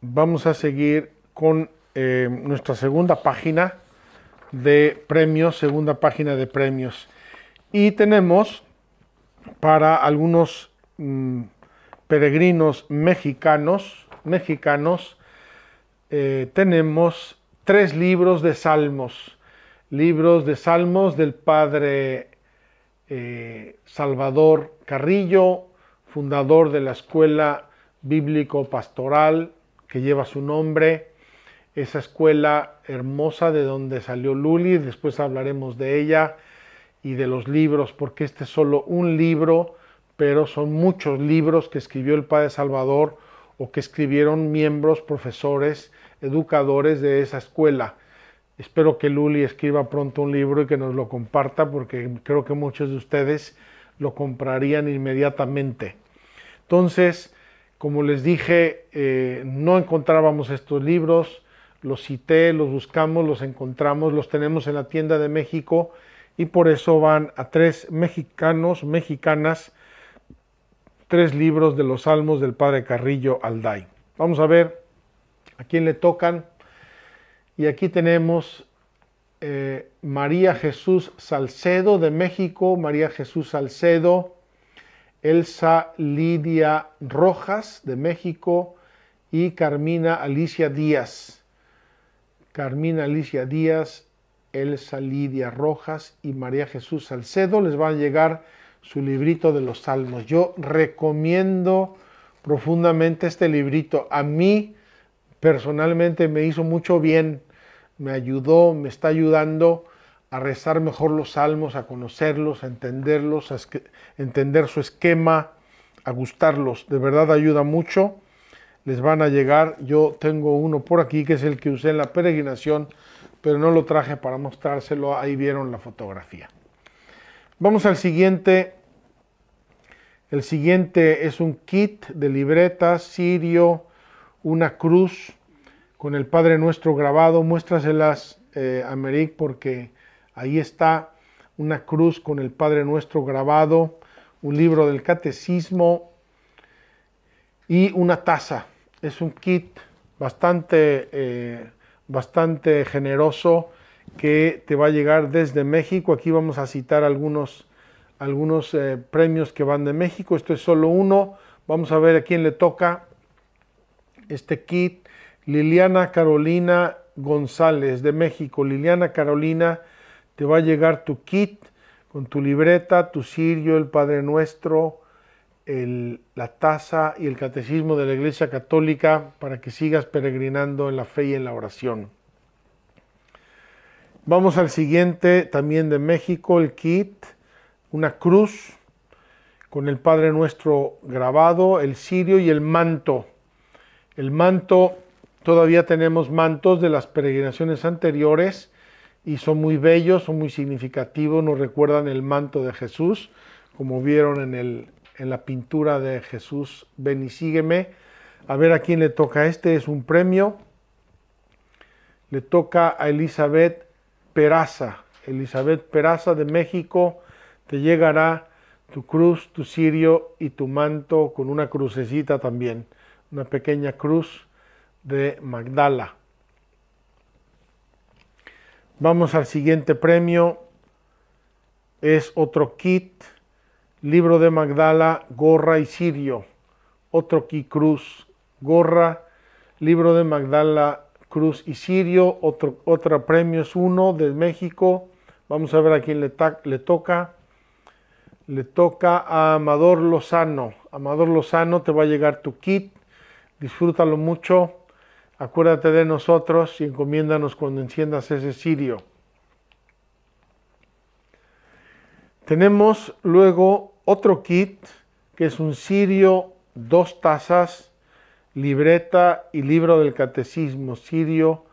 vamos a seguir con eh, nuestra segunda página de premios, segunda página de premios. Y tenemos para algunos mm, peregrinos mexicanos, mexicanos, eh, tenemos tres libros de salmos, libros de salmos del padre eh, Salvador Carrillo, fundador de la escuela bíblico-pastoral que lleva su nombre, esa escuela hermosa de donde salió Luli, después hablaremos de ella, y de los libros, porque este es solo un libro, pero son muchos libros que escribió el Padre Salvador o que escribieron miembros, profesores, educadores de esa escuela. Espero que Luli escriba pronto un libro y que nos lo comparta porque creo que muchos de ustedes lo comprarían inmediatamente. Entonces, como les dije, eh, no encontrábamos estos libros, los cité, los buscamos, los encontramos, los tenemos en la tienda de México y por eso van a tres mexicanos, mexicanas, tres libros de los salmos del padre Carrillo Alday. Vamos a ver a quién le tocan. Y aquí tenemos eh, María Jesús Salcedo de México, María Jesús Salcedo, Elsa Lidia Rojas de México y Carmina Alicia Díaz. Carmina Alicia Díaz Elsa Lidia Rojas y María Jesús Salcedo. Les va a llegar su librito de los salmos. Yo recomiendo profundamente este librito. A mí personalmente me hizo mucho bien, me ayudó, me está ayudando a rezar mejor los salmos, a conocerlos, a entenderlos, a entender su esquema, a gustarlos. De verdad ayuda mucho. Les van a llegar. Yo tengo uno por aquí que es el que usé en la peregrinación pero no lo traje para mostrárselo, ahí vieron la fotografía. Vamos al siguiente. El siguiente es un kit de libretas, sirio, una cruz con el Padre Nuestro grabado. Muéstraselas, eh, a porque ahí está una cruz con el Padre Nuestro grabado, un libro del catecismo y una taza. Es un kit bastante eh, bastante generoso que te va a llegar desde México. Aquí vamos a citar algunos, algunos eh, premios que van de México. Esto es solo uno. Vamos a ver a quién le toca este kit. Liliana Carolina González de México. Liliana Carolina, te va a llegar tu kit con tu libreta, tu cirio, el Padre Nuestro, la taza y el catecismo de la Iglesia Católica para que sigas peregrinando en la fe y en la oración. Vamos al siguiente, también de México, el kit, una cruz con el Padre Nuestro grabado, el cirio y el manto. El manto, todavía tenemos mantos de las peregrinaciones anteriores y son muy bellos, son muy significativos, nos recuerdan el manto de Jesús, como vieron en el, en la pintura de Jesús, ven y sígueme. A ver a quién le toca. Este es un premio. Le toca a Elizabeth Peraza. Elizabeth Peraza de México. Te llegará tu cruz, tu cirio y tu manto con una crucecita también. Una pequeña cruz de Magdala. Vamos al siguiente premio. Es otro kit Libro de Magdala, Gorra y Sirio. Otro aquí, Cruz, Gorra. Libro de Magdala, Cruz y Sirio. Otro, premio es uno de México. Vamos a ver a quién le, le toca. Le toca a Amador Lozano. Amador Lozano, te va a llegar tu kit. Disfrútalo mucho. Acuérdate de nosotros y encomiéndanos cuando enciendas ese sirio. Tenemos luego otro kit que es un Sirio dos tazas, libreta y libro del catecismo. Sirio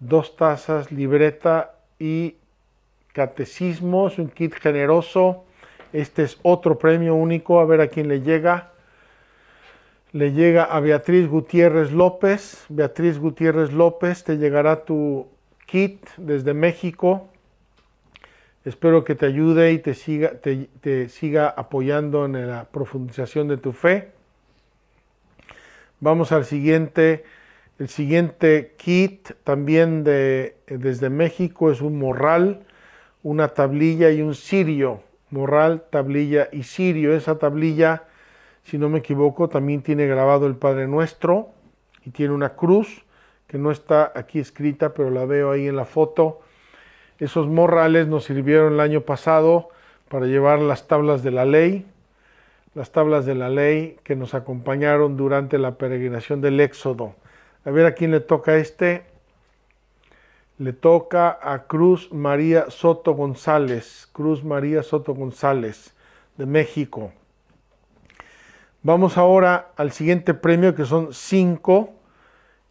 dos tazas, libreta y catecismo. Es un kit generoso. Este es otro premio único. A ver a quién le llega. Le llega a Beatriz Gutiérrez López. Beatriz Gutiérrez López, te llegará tu kit desde México. Espero que te ayude y te siga, te, siga apoyando en la profundización de tu fe. Vamos al siguiente. El siguiente kit también de, desde México es un morral, una tablilla y un cirio. Morral, tablilla y cirio. Esa tablilla, si no me equivoco, también tiene grabado el Padre Nuestro y tiene una cruz que no está aquí escrita, pero la veo ahí en la foto. Esos morrales nos sirvieron el año pasado para llevar las tablas de la ley, las tablas de la ley que nos acompañaron durante la peregrinación del Éxodo. A ver a quién le toca este. Le toca a Cruz María Soto González, Cruz María Soto González de México. Vamos ahora al siguiente premio que son cinco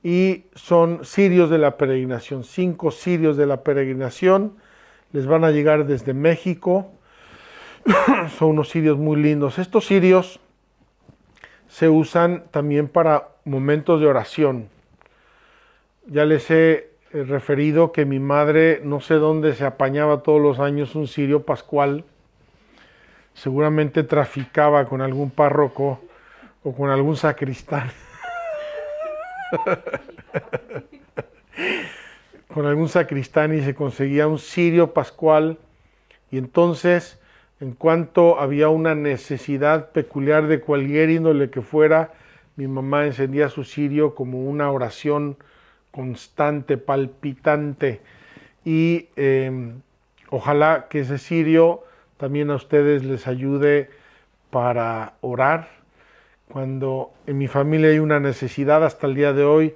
y son sirios de la peregrinación, cinco sirios de la peregrinación, les van a llegar desde México, son unos sirios muy lindos. Estos sirios se usan también para momentos de oración. Ya les he eh, referido que mi madre no sé dónde se apañaba todos los años un sirio pascual, seguramente traficaba con algún párroco o con algún sacristán con algún sacristán y se conseguía un sirio pascual. Y entonces, en cuanto había una necesidad peculiar de cualquier índole que fuera, mi mamá encendía su sirio como una oración constante, palpitante. Y em, ojalá que ese sirio también a ustedes les ayude para orar cuando en mi familia hay una necesidad hasta el día de hoy,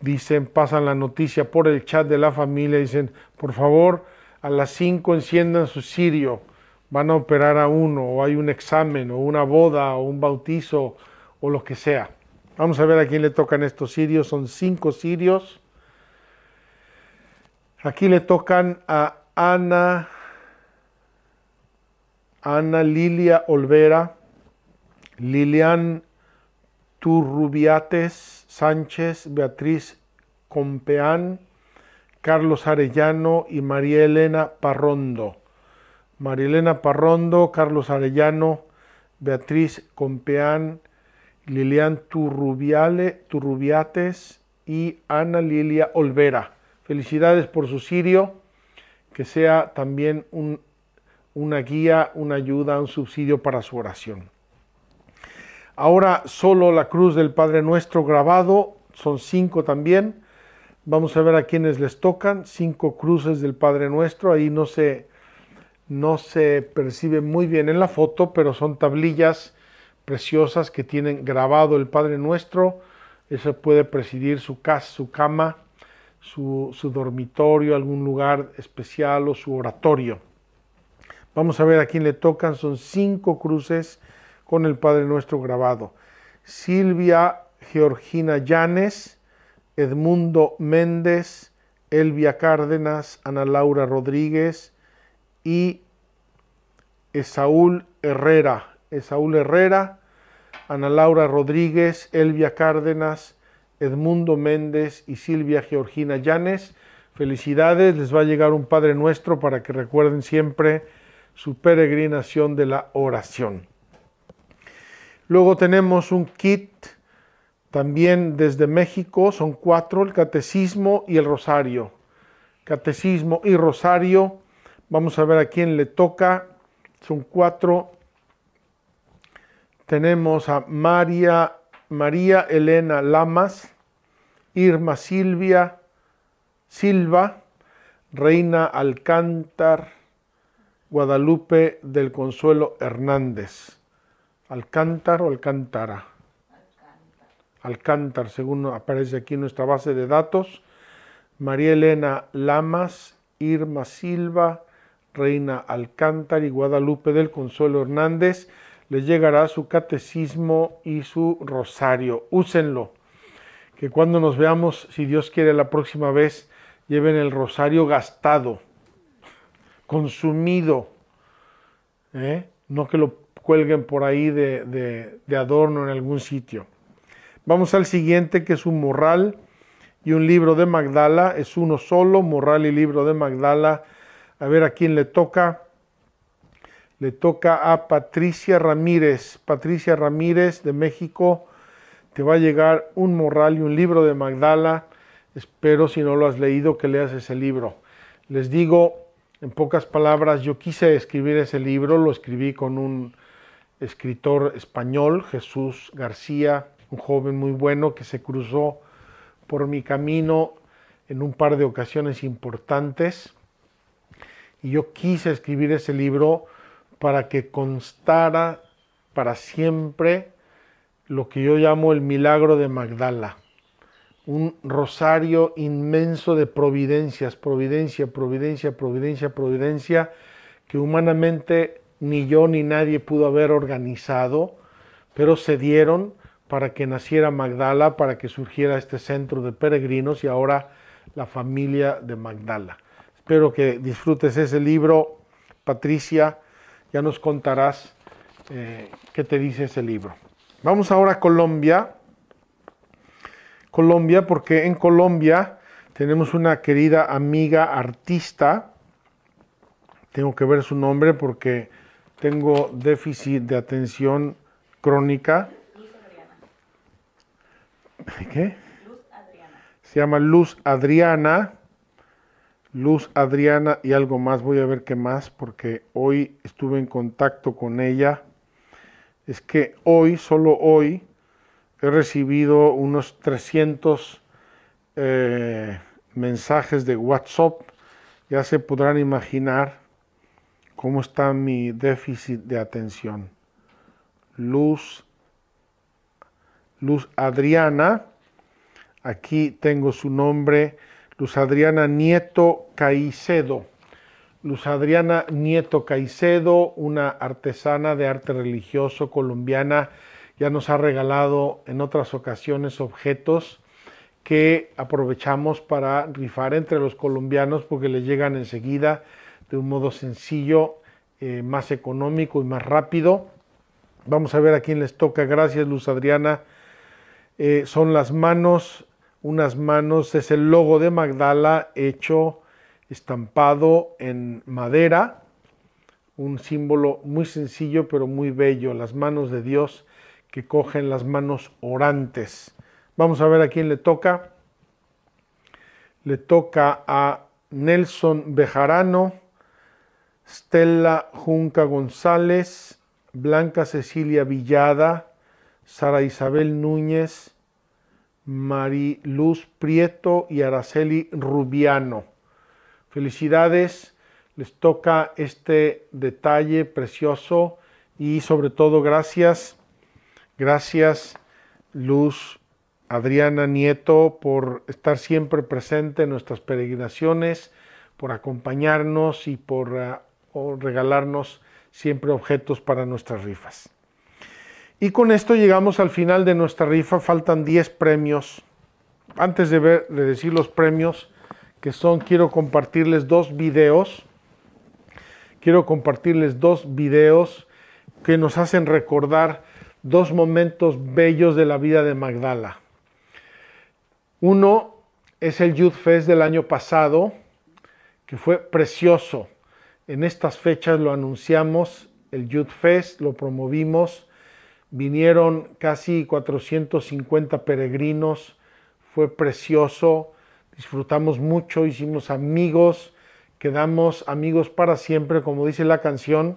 dicen, pasan la noticia por el chat de la familia, dicen, por favor, a las 5 enciendan su sirio, van a operar a uno, o hay un examen, o una boda, o un bautizo, o lo que sea. Vamos a ver a quién le tocan estos sirios, son cinco sirios. Aquí le tocan a Ana, Ana Lilia Olvera, Lilian Turrubiates Sánchez, Beatriz Compeán, Carlos Arellano y María Elena Parrondo. María Elena Parrondo, Carlos Arellano, Beatriz Compeán, Lilian Turrubiale, Turrubiates y Ana Lilia Olvera. Felicidades por su sirio, que sea también una guía, una ayuda, un subsidio para su oración. Ahora solo la cruz del Padre Nuestro grabado, son cinco también. Vamos a ver a quienes les tocan, cinco cruces del Padre Nuestro, ahí no se, no se percibe muy bien en la foto, pero son tablillas preciosas que tienen grabado el Padre Nuestro. Eso puede presidir su casa, su cama, su, su dormitorio, algún lugar especial o su oratorio. Vamos a ver a quién le tocan, son cinco cruces con el Padre Nuestro grabado. Silvia Georgina Llanes, Edmundo Méndez, Elvia Cárdenas, Ana Laura Rodríguez y Esaúl Herrera. Esaúl Herrera, Ana Laura Rodríguez, Elvia Cárdenas, Edmundo Méndez y Silvia Georgina Llanes. Felicidades, les va a llegar un Padre Nuestro para que recuerden siempre su peregrinación de la oración. Luego tenemos un kit también desde México, son cuatro, el catecismo y el rosario. Catecismo y rosario, vamos a ver a quién le toca, son cuatro. Tenemos a María, María Elena Lamas, Irma Silvia Silva, Reina Alcántar, Guadalupe del Consuelo Hernández. Alcántar o Alcántara. Alcántar, según aparece aquí en nuestra base de datos. María Elena Lamas, Irma Silva, Reina Alcántar y Guadalupe del Consuelo Hernández. Les llegará su catecismo y su rosario. Úsenlo. Que cuando nos veamos, si Dios quiere la próxima vez, lleven el rosario gastado, consumido. ¿eh? No que lo cuelguen por ahí de, adorno en algún sitio. Vamos al siguiente que es un morral y un libro de Magdala. Es uno solo, morral y libro de Magdala. A ver a quién le toca. Le toca a Patricia Ramírez. Patricia Ramírez de México. Te va a llegar un morral y un libro de Magdala. Espero si no lo has leído que leas ese libro. Les digo en pocas palabras, yo quise escribir ese libro, lo escribí con un escritor español, Jesús García, un joven muy bueno que se cruzó por mi camino en un par de ocasiones importantes. Y yo quise escribir ese libro para que constara para siempre lo que yo llamo el milagro de Magdala, un rosario inmenso de providencias, providencia, providencia, providencia, providencia, que humanamente ni yo ni nadie pudo haber organizado, pero se dieron para que naciera Magdala, para que surgiera este centro de peregrinos y ahora la familia de Magdala. Espero que disfrutes ese libro. Patricia, ya nos contarás eh, qué te dice ese libro. Vamos ahora a Colombia. Colombia, porque en Colombia tenemos una querida amiga artista. Tengo que ver su nombre porque tengo déficit de atención crónica. ¿Qué? Luz Adriana. Se llama Luz Adriana. Luz Adriana y algo más, voy a ver qué más, porque hoy estuve en contacto con ella. Es que hoy, solo hoy, he recibido unos 300 eh, mensajes de WhatsApp. Ya se podrán imaginar ¿Cómo está mi déficit de atención? Luz, Luz Adriana, aquí tengo su nombre, Luz Adriana Nieto Caicedo. Luz Adriana Nieto Caicedo, una artesana de arte religioso colombiana, ya nos ha regalado en otras ocasiones objetos que aprovechamos para rifar entre los colombianos porque les llegan enseguida de un modo sencillo, eh, más económico y más rápido. Vamos a ver a quién les toca. Gracias, Luz Adriana. Eh, son las manos, unas manos, es el logo de Magdala hecho, estampado en madera, un símbolo muy sencillo pero muy bello, las manos de Dios que cogen las manos orantes. Vamos a ver a quién le toca. Le toca a Nelson Bejarano. Stella Junca González, Blanca Cecilia Villada, Sara Isabel Núñez, Mariluz Prieto y Araceli Rubiano. Felicidades, les toca este detalle precioso y sobre todo gracias, gracias Luz Adriana Nieto por estar siempre presente en nuestras peregrinaciones, por acompañarnos y por ah, o regalarnos siempre objetos para nuestras rifas. Y con esto llegamos al final de nuestra rifa. Faltan 10 premios. Antes de, ver, decir los premios, que son, quiero compartirles dos videos. Quiero compartirles dos videos que nos hacen recordar dos momentos bellos de la vida de Magdala. Uno es el Youth Fest del año pasado, que fue precioso. En estas fechas lo anunciamos, el Youth Fest, lo promovimos, vinieron casi 450 peregrinos, fue precioso, disfrutamos mucho, hicimos amigos, quedamos amigos para siempre, como dice la canción,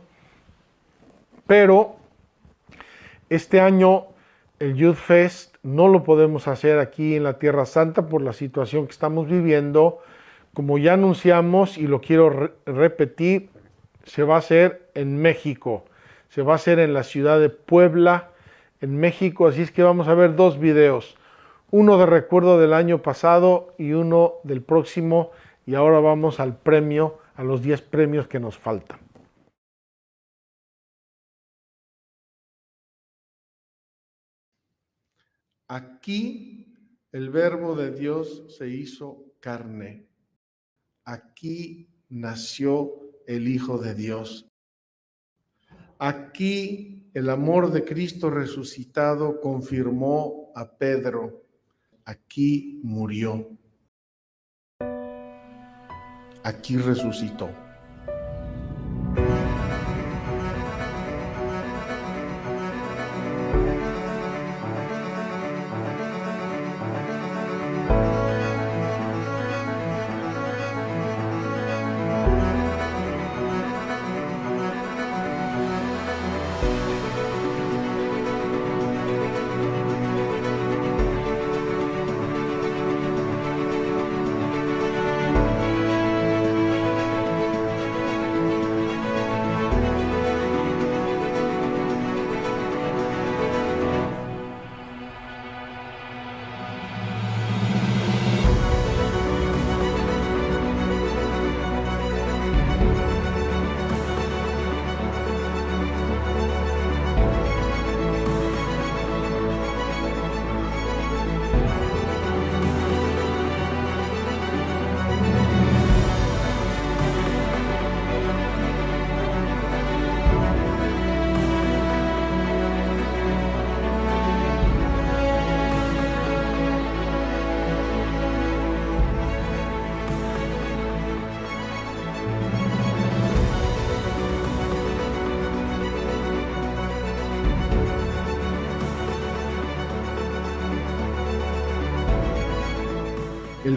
pero este año el Youth Fest no lo podemos hacer aquí en la Tierra Santa por la situación que estamos viviendo, como ya anunciamos y lo quiero repetir, se va a hacer en México, se va a hacer en la ciudad de Puebla, en México, así es que vamos a ver dos videos, uno de recuerdo del año pasado y uno del próximo, y ahora vamos al premio, a los 10 premios que nos faltan. Aquí el verbo de Dios se hizo carne Aquí nació el Hijo de Dios. Aquí el amor de Cristo resucitado confirmó a Pedro. Aquí murió. Aquí resucitó.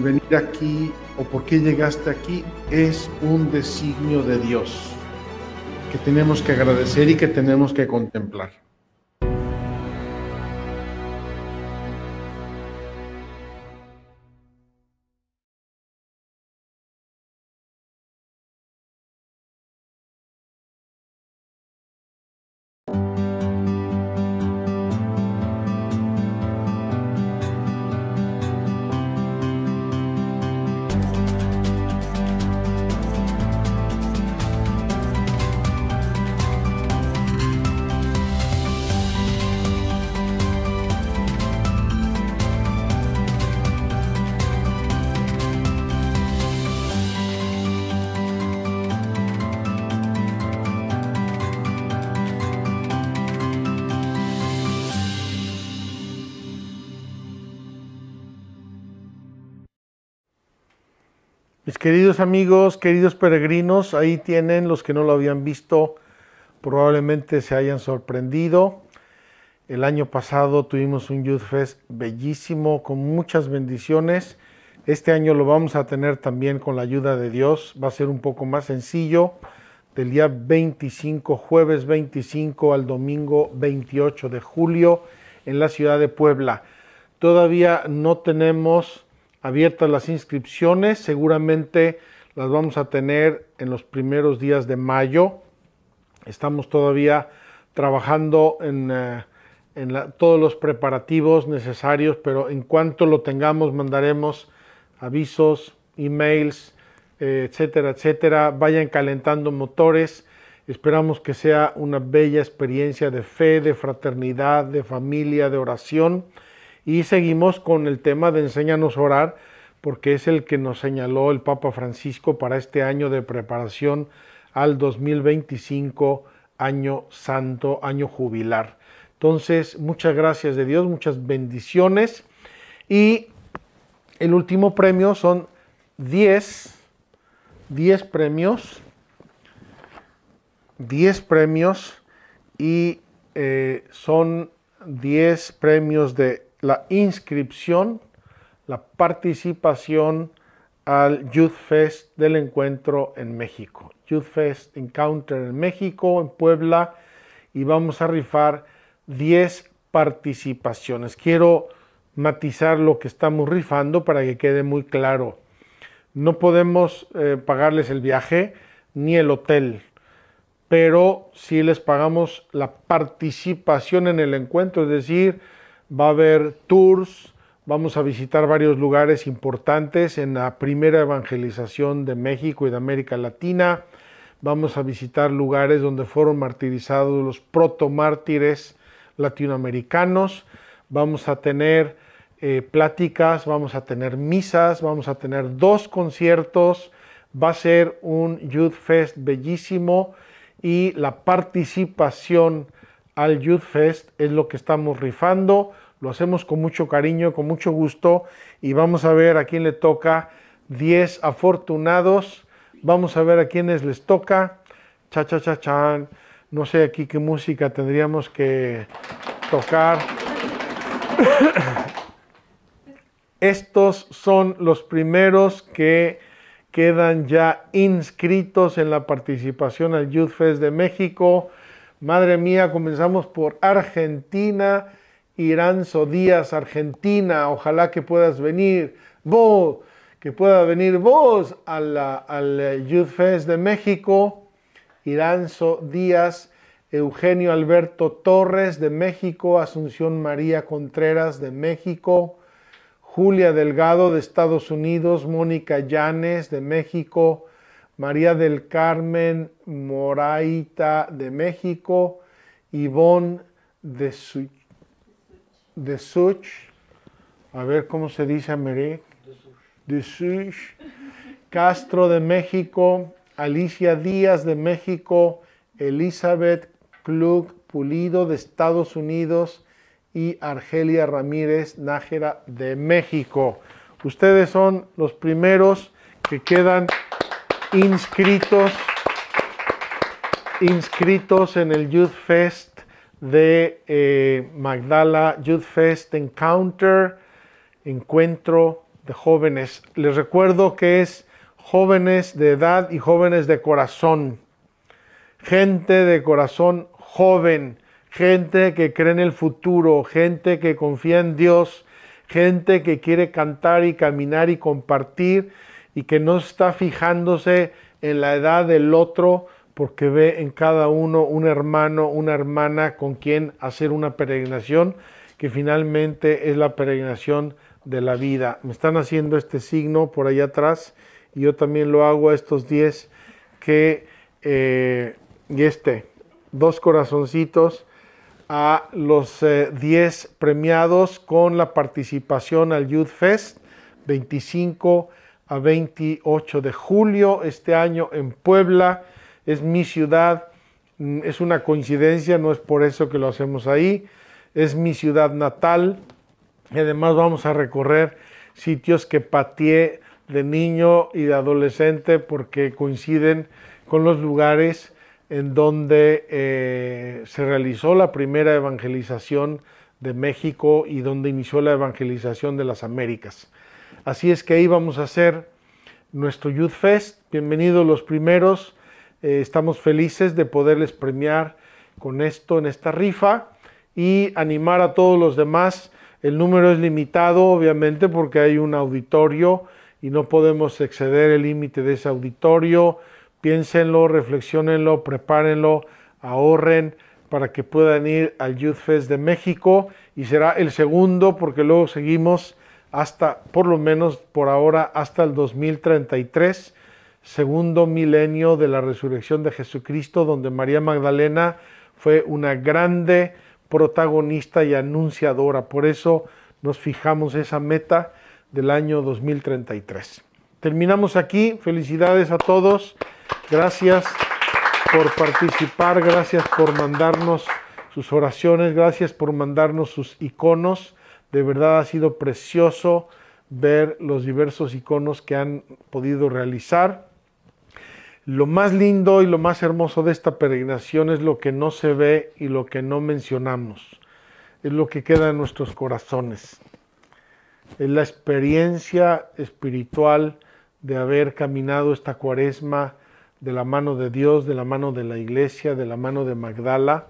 venir aquí o por qué llegaste aquí es un designio de Dios que tenemos que agradecer y que tenemos que contemplar. Mis queridos amigos, queridos peregrinos, ahí tienen los que no lo habían visto, probablemente se hayan sorprendido. El año pasado tuvimos un Youth Fest bellísimo, con muchas bendiciones. Este año lo vamos a tener también con la ayuda de Dios. Va a ser un poco más sencillo. Del día 25, jueves 25 al domingo 28 de julio en la ciudad de Puebla. Todavía no tenemos abiertas las inscripciones, seguramente las vamos a tener en los primeros días de mayo. Estamos todavía trabajando en, eh, todos los preparativos necesarios, pero en cuanto lo tengamos mandaremos avisos, emails, eh, etcétera, etcétera. Vayan calentando motores. Esperamos que sea una bella experiencia de fe, de fraternidad, de familia, de oración. Y seguimos con el tema de enséñanos orar, porque es el que nos señaló el Papa Francisco para este año de preparación al 2025, año santo, año jubilar. Entonces, muchas gracias de Dios, muchas bendiciones. Y el último premio son 10, 10 premios, 10 premios y eh, son 10 premios de la inscripción, la participación al Youth Fest del encuentro en México. Youth Fest Encounter en México, en Puebla, y vamos a rifar 10 participaciones. Quiero matizar lo que estamos rifando para que quede muy claro. No podemos eh, pagarles el viaje ni el hotel, pero sí les pagamos la participación en el encuentro, es decir, va a haber tours, vamos a visitar varios lugares importantes en la primera evangelización de México y de América Latina. Vamos a visitar lugares donde fueron martirizados los proto mártires latinoamericanos. Vamos a tener eh, pláticas, vamos a tener misas, vamos a tener dos conciertos. Va a ser un Youth Fest bellísimo y la participación al Youth Fest, es lo que estamos rifando, lo hacemos con mucho cariño, con mucho gusto y vamos a ver a quién le toca 10 afortunados, vamos a ver a quiénes les toca, cha cha cha chan, no sé aquí qué música tendríamos que tocar. Estos son los primeros que quedan ya inscritos en la participación al Youth Fest de México. Madre mía, comenzamos por Argentina. Iranzo Díaz, Argentina, ojalá que puedas venir vos, que pueda venir vos al, al eh, Youth Fest de México. Iranzo Díaz, Eugenio Alberto Torres de México, Asunción María Contreras de México, Julia Delgado de Estados Unidos, Mónica Llanes de México, María del Carmen Moraita de México, Ivonne de, Such, a ver cómo se dice Meré, de Such, Castro de México, Alicia Díaz de México, Elizabeth Klug Pulido de Estados Unidos y Argelia Ramírez Nájera de México. Ustedes son los primeros que quedan inscritos, inscritos en el Youth Fest de eh, Magdala, Youth Fest Encounter, Encuentro de Jóvenes. Les recuerdo que es jóvenes de edad y jóvenes de corazón, gente de corazón joven, gente que cree en el futuro, gente que confía en Dios, gente que quiere cantar y caminar y compartir y que no está fijándose en la edad del otro porque ve en cada uno un hermano, una hermana con quien hacer una peregrinación que finalmente es la peregrinación de la vida. Me están haciendo este signo por allá atrás y yo también lo hago a estos 10 que, eh, y este, dos corazoncitos a los 10 eh, premiados con la participación al Youth Fest 25 a 28 de julio este año en Puebla. Es mi ciudad, mm, es una coincidencia, no es por eso que lo hacemos ahí. Es mi ciudad natal. Y además vamos a recorrer sitios que pateé de niño y de adolescente porque coinciden con los lugares en donde eh, se realizó la primera evangelización de México y donde inició la evangelización de las Américas. Así es que ahí vamos a hacer nuestro Youth Fest. Bienvenidos los primeros. Eh, estamos felices de poderles premiar con esto en esta rifa y animar a todos los demás. El número es limitado, obviamente, porque hay un auditorio y no podemos exceder el límite de ese auditorio. Piénsenlo, reflexionenlo, prepárenlo, ahorren para que puedan ir al Youth Fest de México y será el segundo porque luego seguimos hasta, por lo menos por ahora, hasta el 2033, segundo milenio de la resurrección de Jesucristo, donde María Magdalena fue una grande protagonista y anunciadora. Por eso nos fijamos esa meta del año 2033. Terminamos aquí. Felicidades a todos. Gracias por participar. Gracias por mandarnos sus oraciones. Gracias por mandarnos sus iconos. De verdad ha sido precioso ver los diversos iconos que han podido realizar. Lo más lindo y lo más hermoso de esta peregrinación es lo que no se ve y lo que no mencionamos. Es lo que queda en nuestros corazones. Es la experiencia espiritual de haber caminado esta cuaresma de la mano de Dios, de la mano de la iglesia, de la mano de Magdala.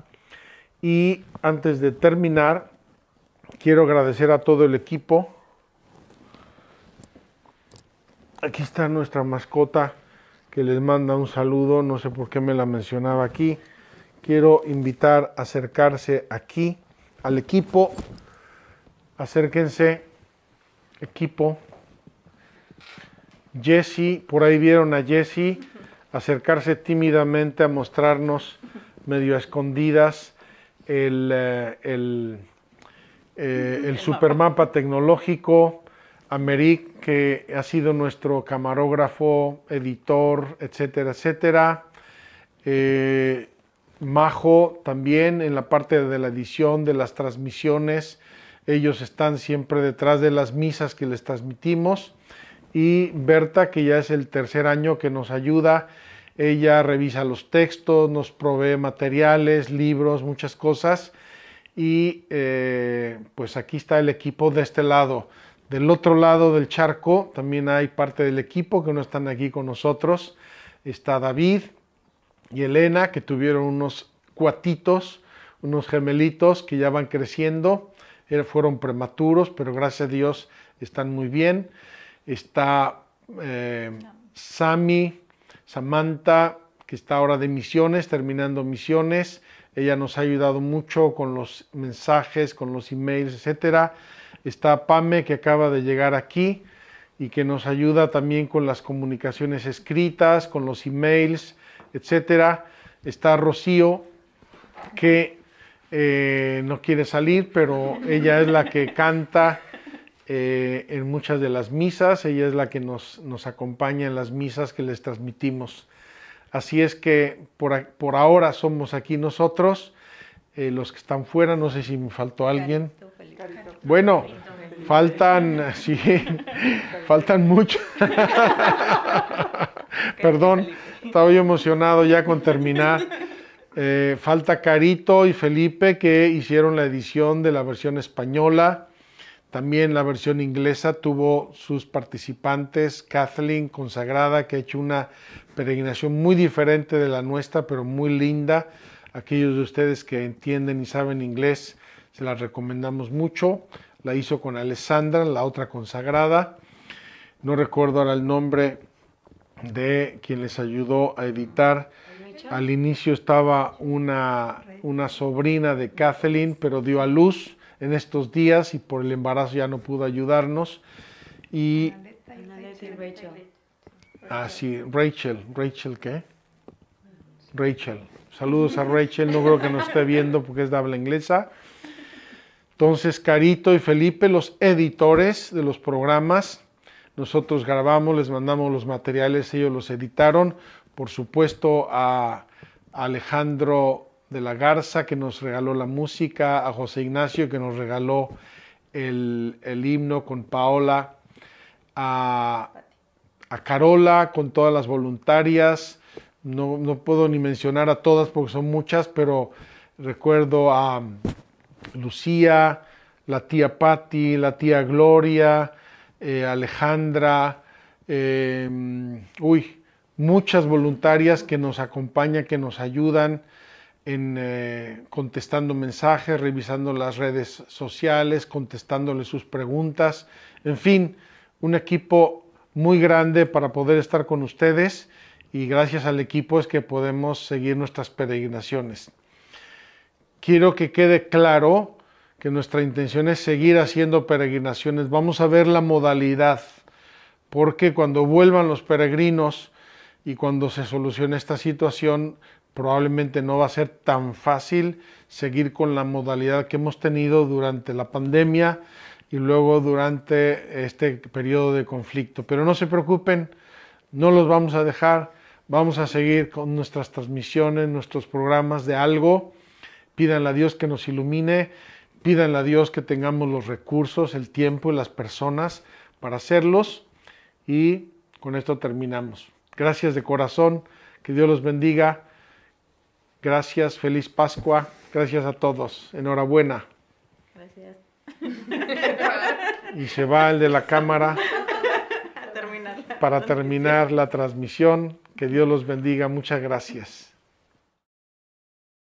Y antes de terminar, quiero agradecer a todo el equipo. Aquí está nuestra mascota que les manda un saludo, no sé por qué me la mencionaba aquí. Quiero invitar a acercarse aquí al equipo. Acérquense, equipo. Jesse, por ahí vieron a Jesse acercarse tímidamente a mostrarnos medio escondidas el, eh, el eh, el supermapa tecnológico, Americ, que ha sido nuestro camarógrafo, editor, etcétera, etcétera. Eh, Majo también en la parte de la edición, de las transmisiones. Ellos están siempre detrás de las misas que les transmitimos. Y Berta, que ya es el tercer año que nos ayuda. Ella revisa los textos, nos provee materiales, libros, muchas cosas y eh, pues aquí está el equipo de este lado. Del otro lado del charco también hay parte del equipo que no están aquí con nosotros. Está David y Elena que tuvieron unos cuatitos, unos gemelitos que ya van creciendo. Eh, fueron prematuros, pero gracias a Dios están muy bien. Está Sammy, eh, Sami, Samantha, que está ahora de misiones, terminando misiones. Ella nos ha ayudado mucho con los mensajes, con los emails, etc. Está Pame que acaba de llegar aquí y que nos ayuda también con las comunicaciones escritas, con los emails, etcétera. Está Rocío que eh, no quiere salir, pero ella es la que canta eh, en muchas de las misas, ella es la que nos acompaña en las misas que les transmitimos Así es que por, ahora somos aquí nosotros, eh, los que están fuera, no sé si me faltó alguien. Bueno, faltan, sí, faltan muchos. Perdón, estaba yo emocionado ya con terminar. Eh, falta Carito y Felipe que hicieron la edición de la versión española. También la versión inglesa tuvo sus participantes, Kathleen Consagrada, que ha hecho una peregrinación muy diferente de la nuestra, pero muy linda. Aquellos de ustedes que entienden y saben inglés, se la recomendamos mucho. La hizo con Alessandra, la otra consagrada. No recuerdo ahora el nombre de quien les ayudó a editar. Al inicio estaba una, una sobrina de Kathleen, pero dio a luz en estos días y por el embarazo ya no pudo ayudarnos. Y... Ah, sí, Rachel. ¿Rachel qué? Rachel. Saludos a Rachel, no creo que nos esté viendo porque es de habla inglesa. Entonces, Carito y Felipe, los editores de los programas, nosotros grabamos, les mandamos los materiales, ellos los editaron. Por supuesto, a Alejandro de la Garza que nos regaló la música, a José Ignacio que nos regaló el, himno con Paola, a, Carola con todas las voluntarias. No, puedo ni mencionar a todas porque son muchas, pero recuerdo a um, Lucía, la tía Patti, la tía Gloria, eh, Alejandra, eh, mm, uy, muchas voluntarias que nos acompañan, que nos ayudan en eh, contestando mensajes, revisando las redes sociales, contestándole sus preguntas, en fin, un equipo muy grande para poder estar con ustedes y gracias al equipo es que podemos seguir nuestras peregrinaciones. Quiero que quede claro que nuestra intención es seguir haciendo peregrinaciones. Vamos a ver la modalidad, porque cuando vuelvan los peregrinos y cuando se solucione esta situación, probablemente no va a ser tan fácil seguir con la modalidad que hemos tenido durante la pandemia y luego durante este periodo de conflicto. Pero no se preocupen, no los vamos a dejar, vamos a seguir con nuestras transmisiones, nuestros programas de algo. Pídanle a Dios que nos ilumine, pídanle a Dios que tengamos los recursos, el tiempo y las personas para hacerlos. Y con esto terminamos. Gracias de corazón, que Dios los bendiga. Gracias, feliz Pascua. Gracias a todos. Enhorabuena. Gracias. Y se va el de la cámara para terminar la transmisión. Que Dios los bendiga. Muchas gracias.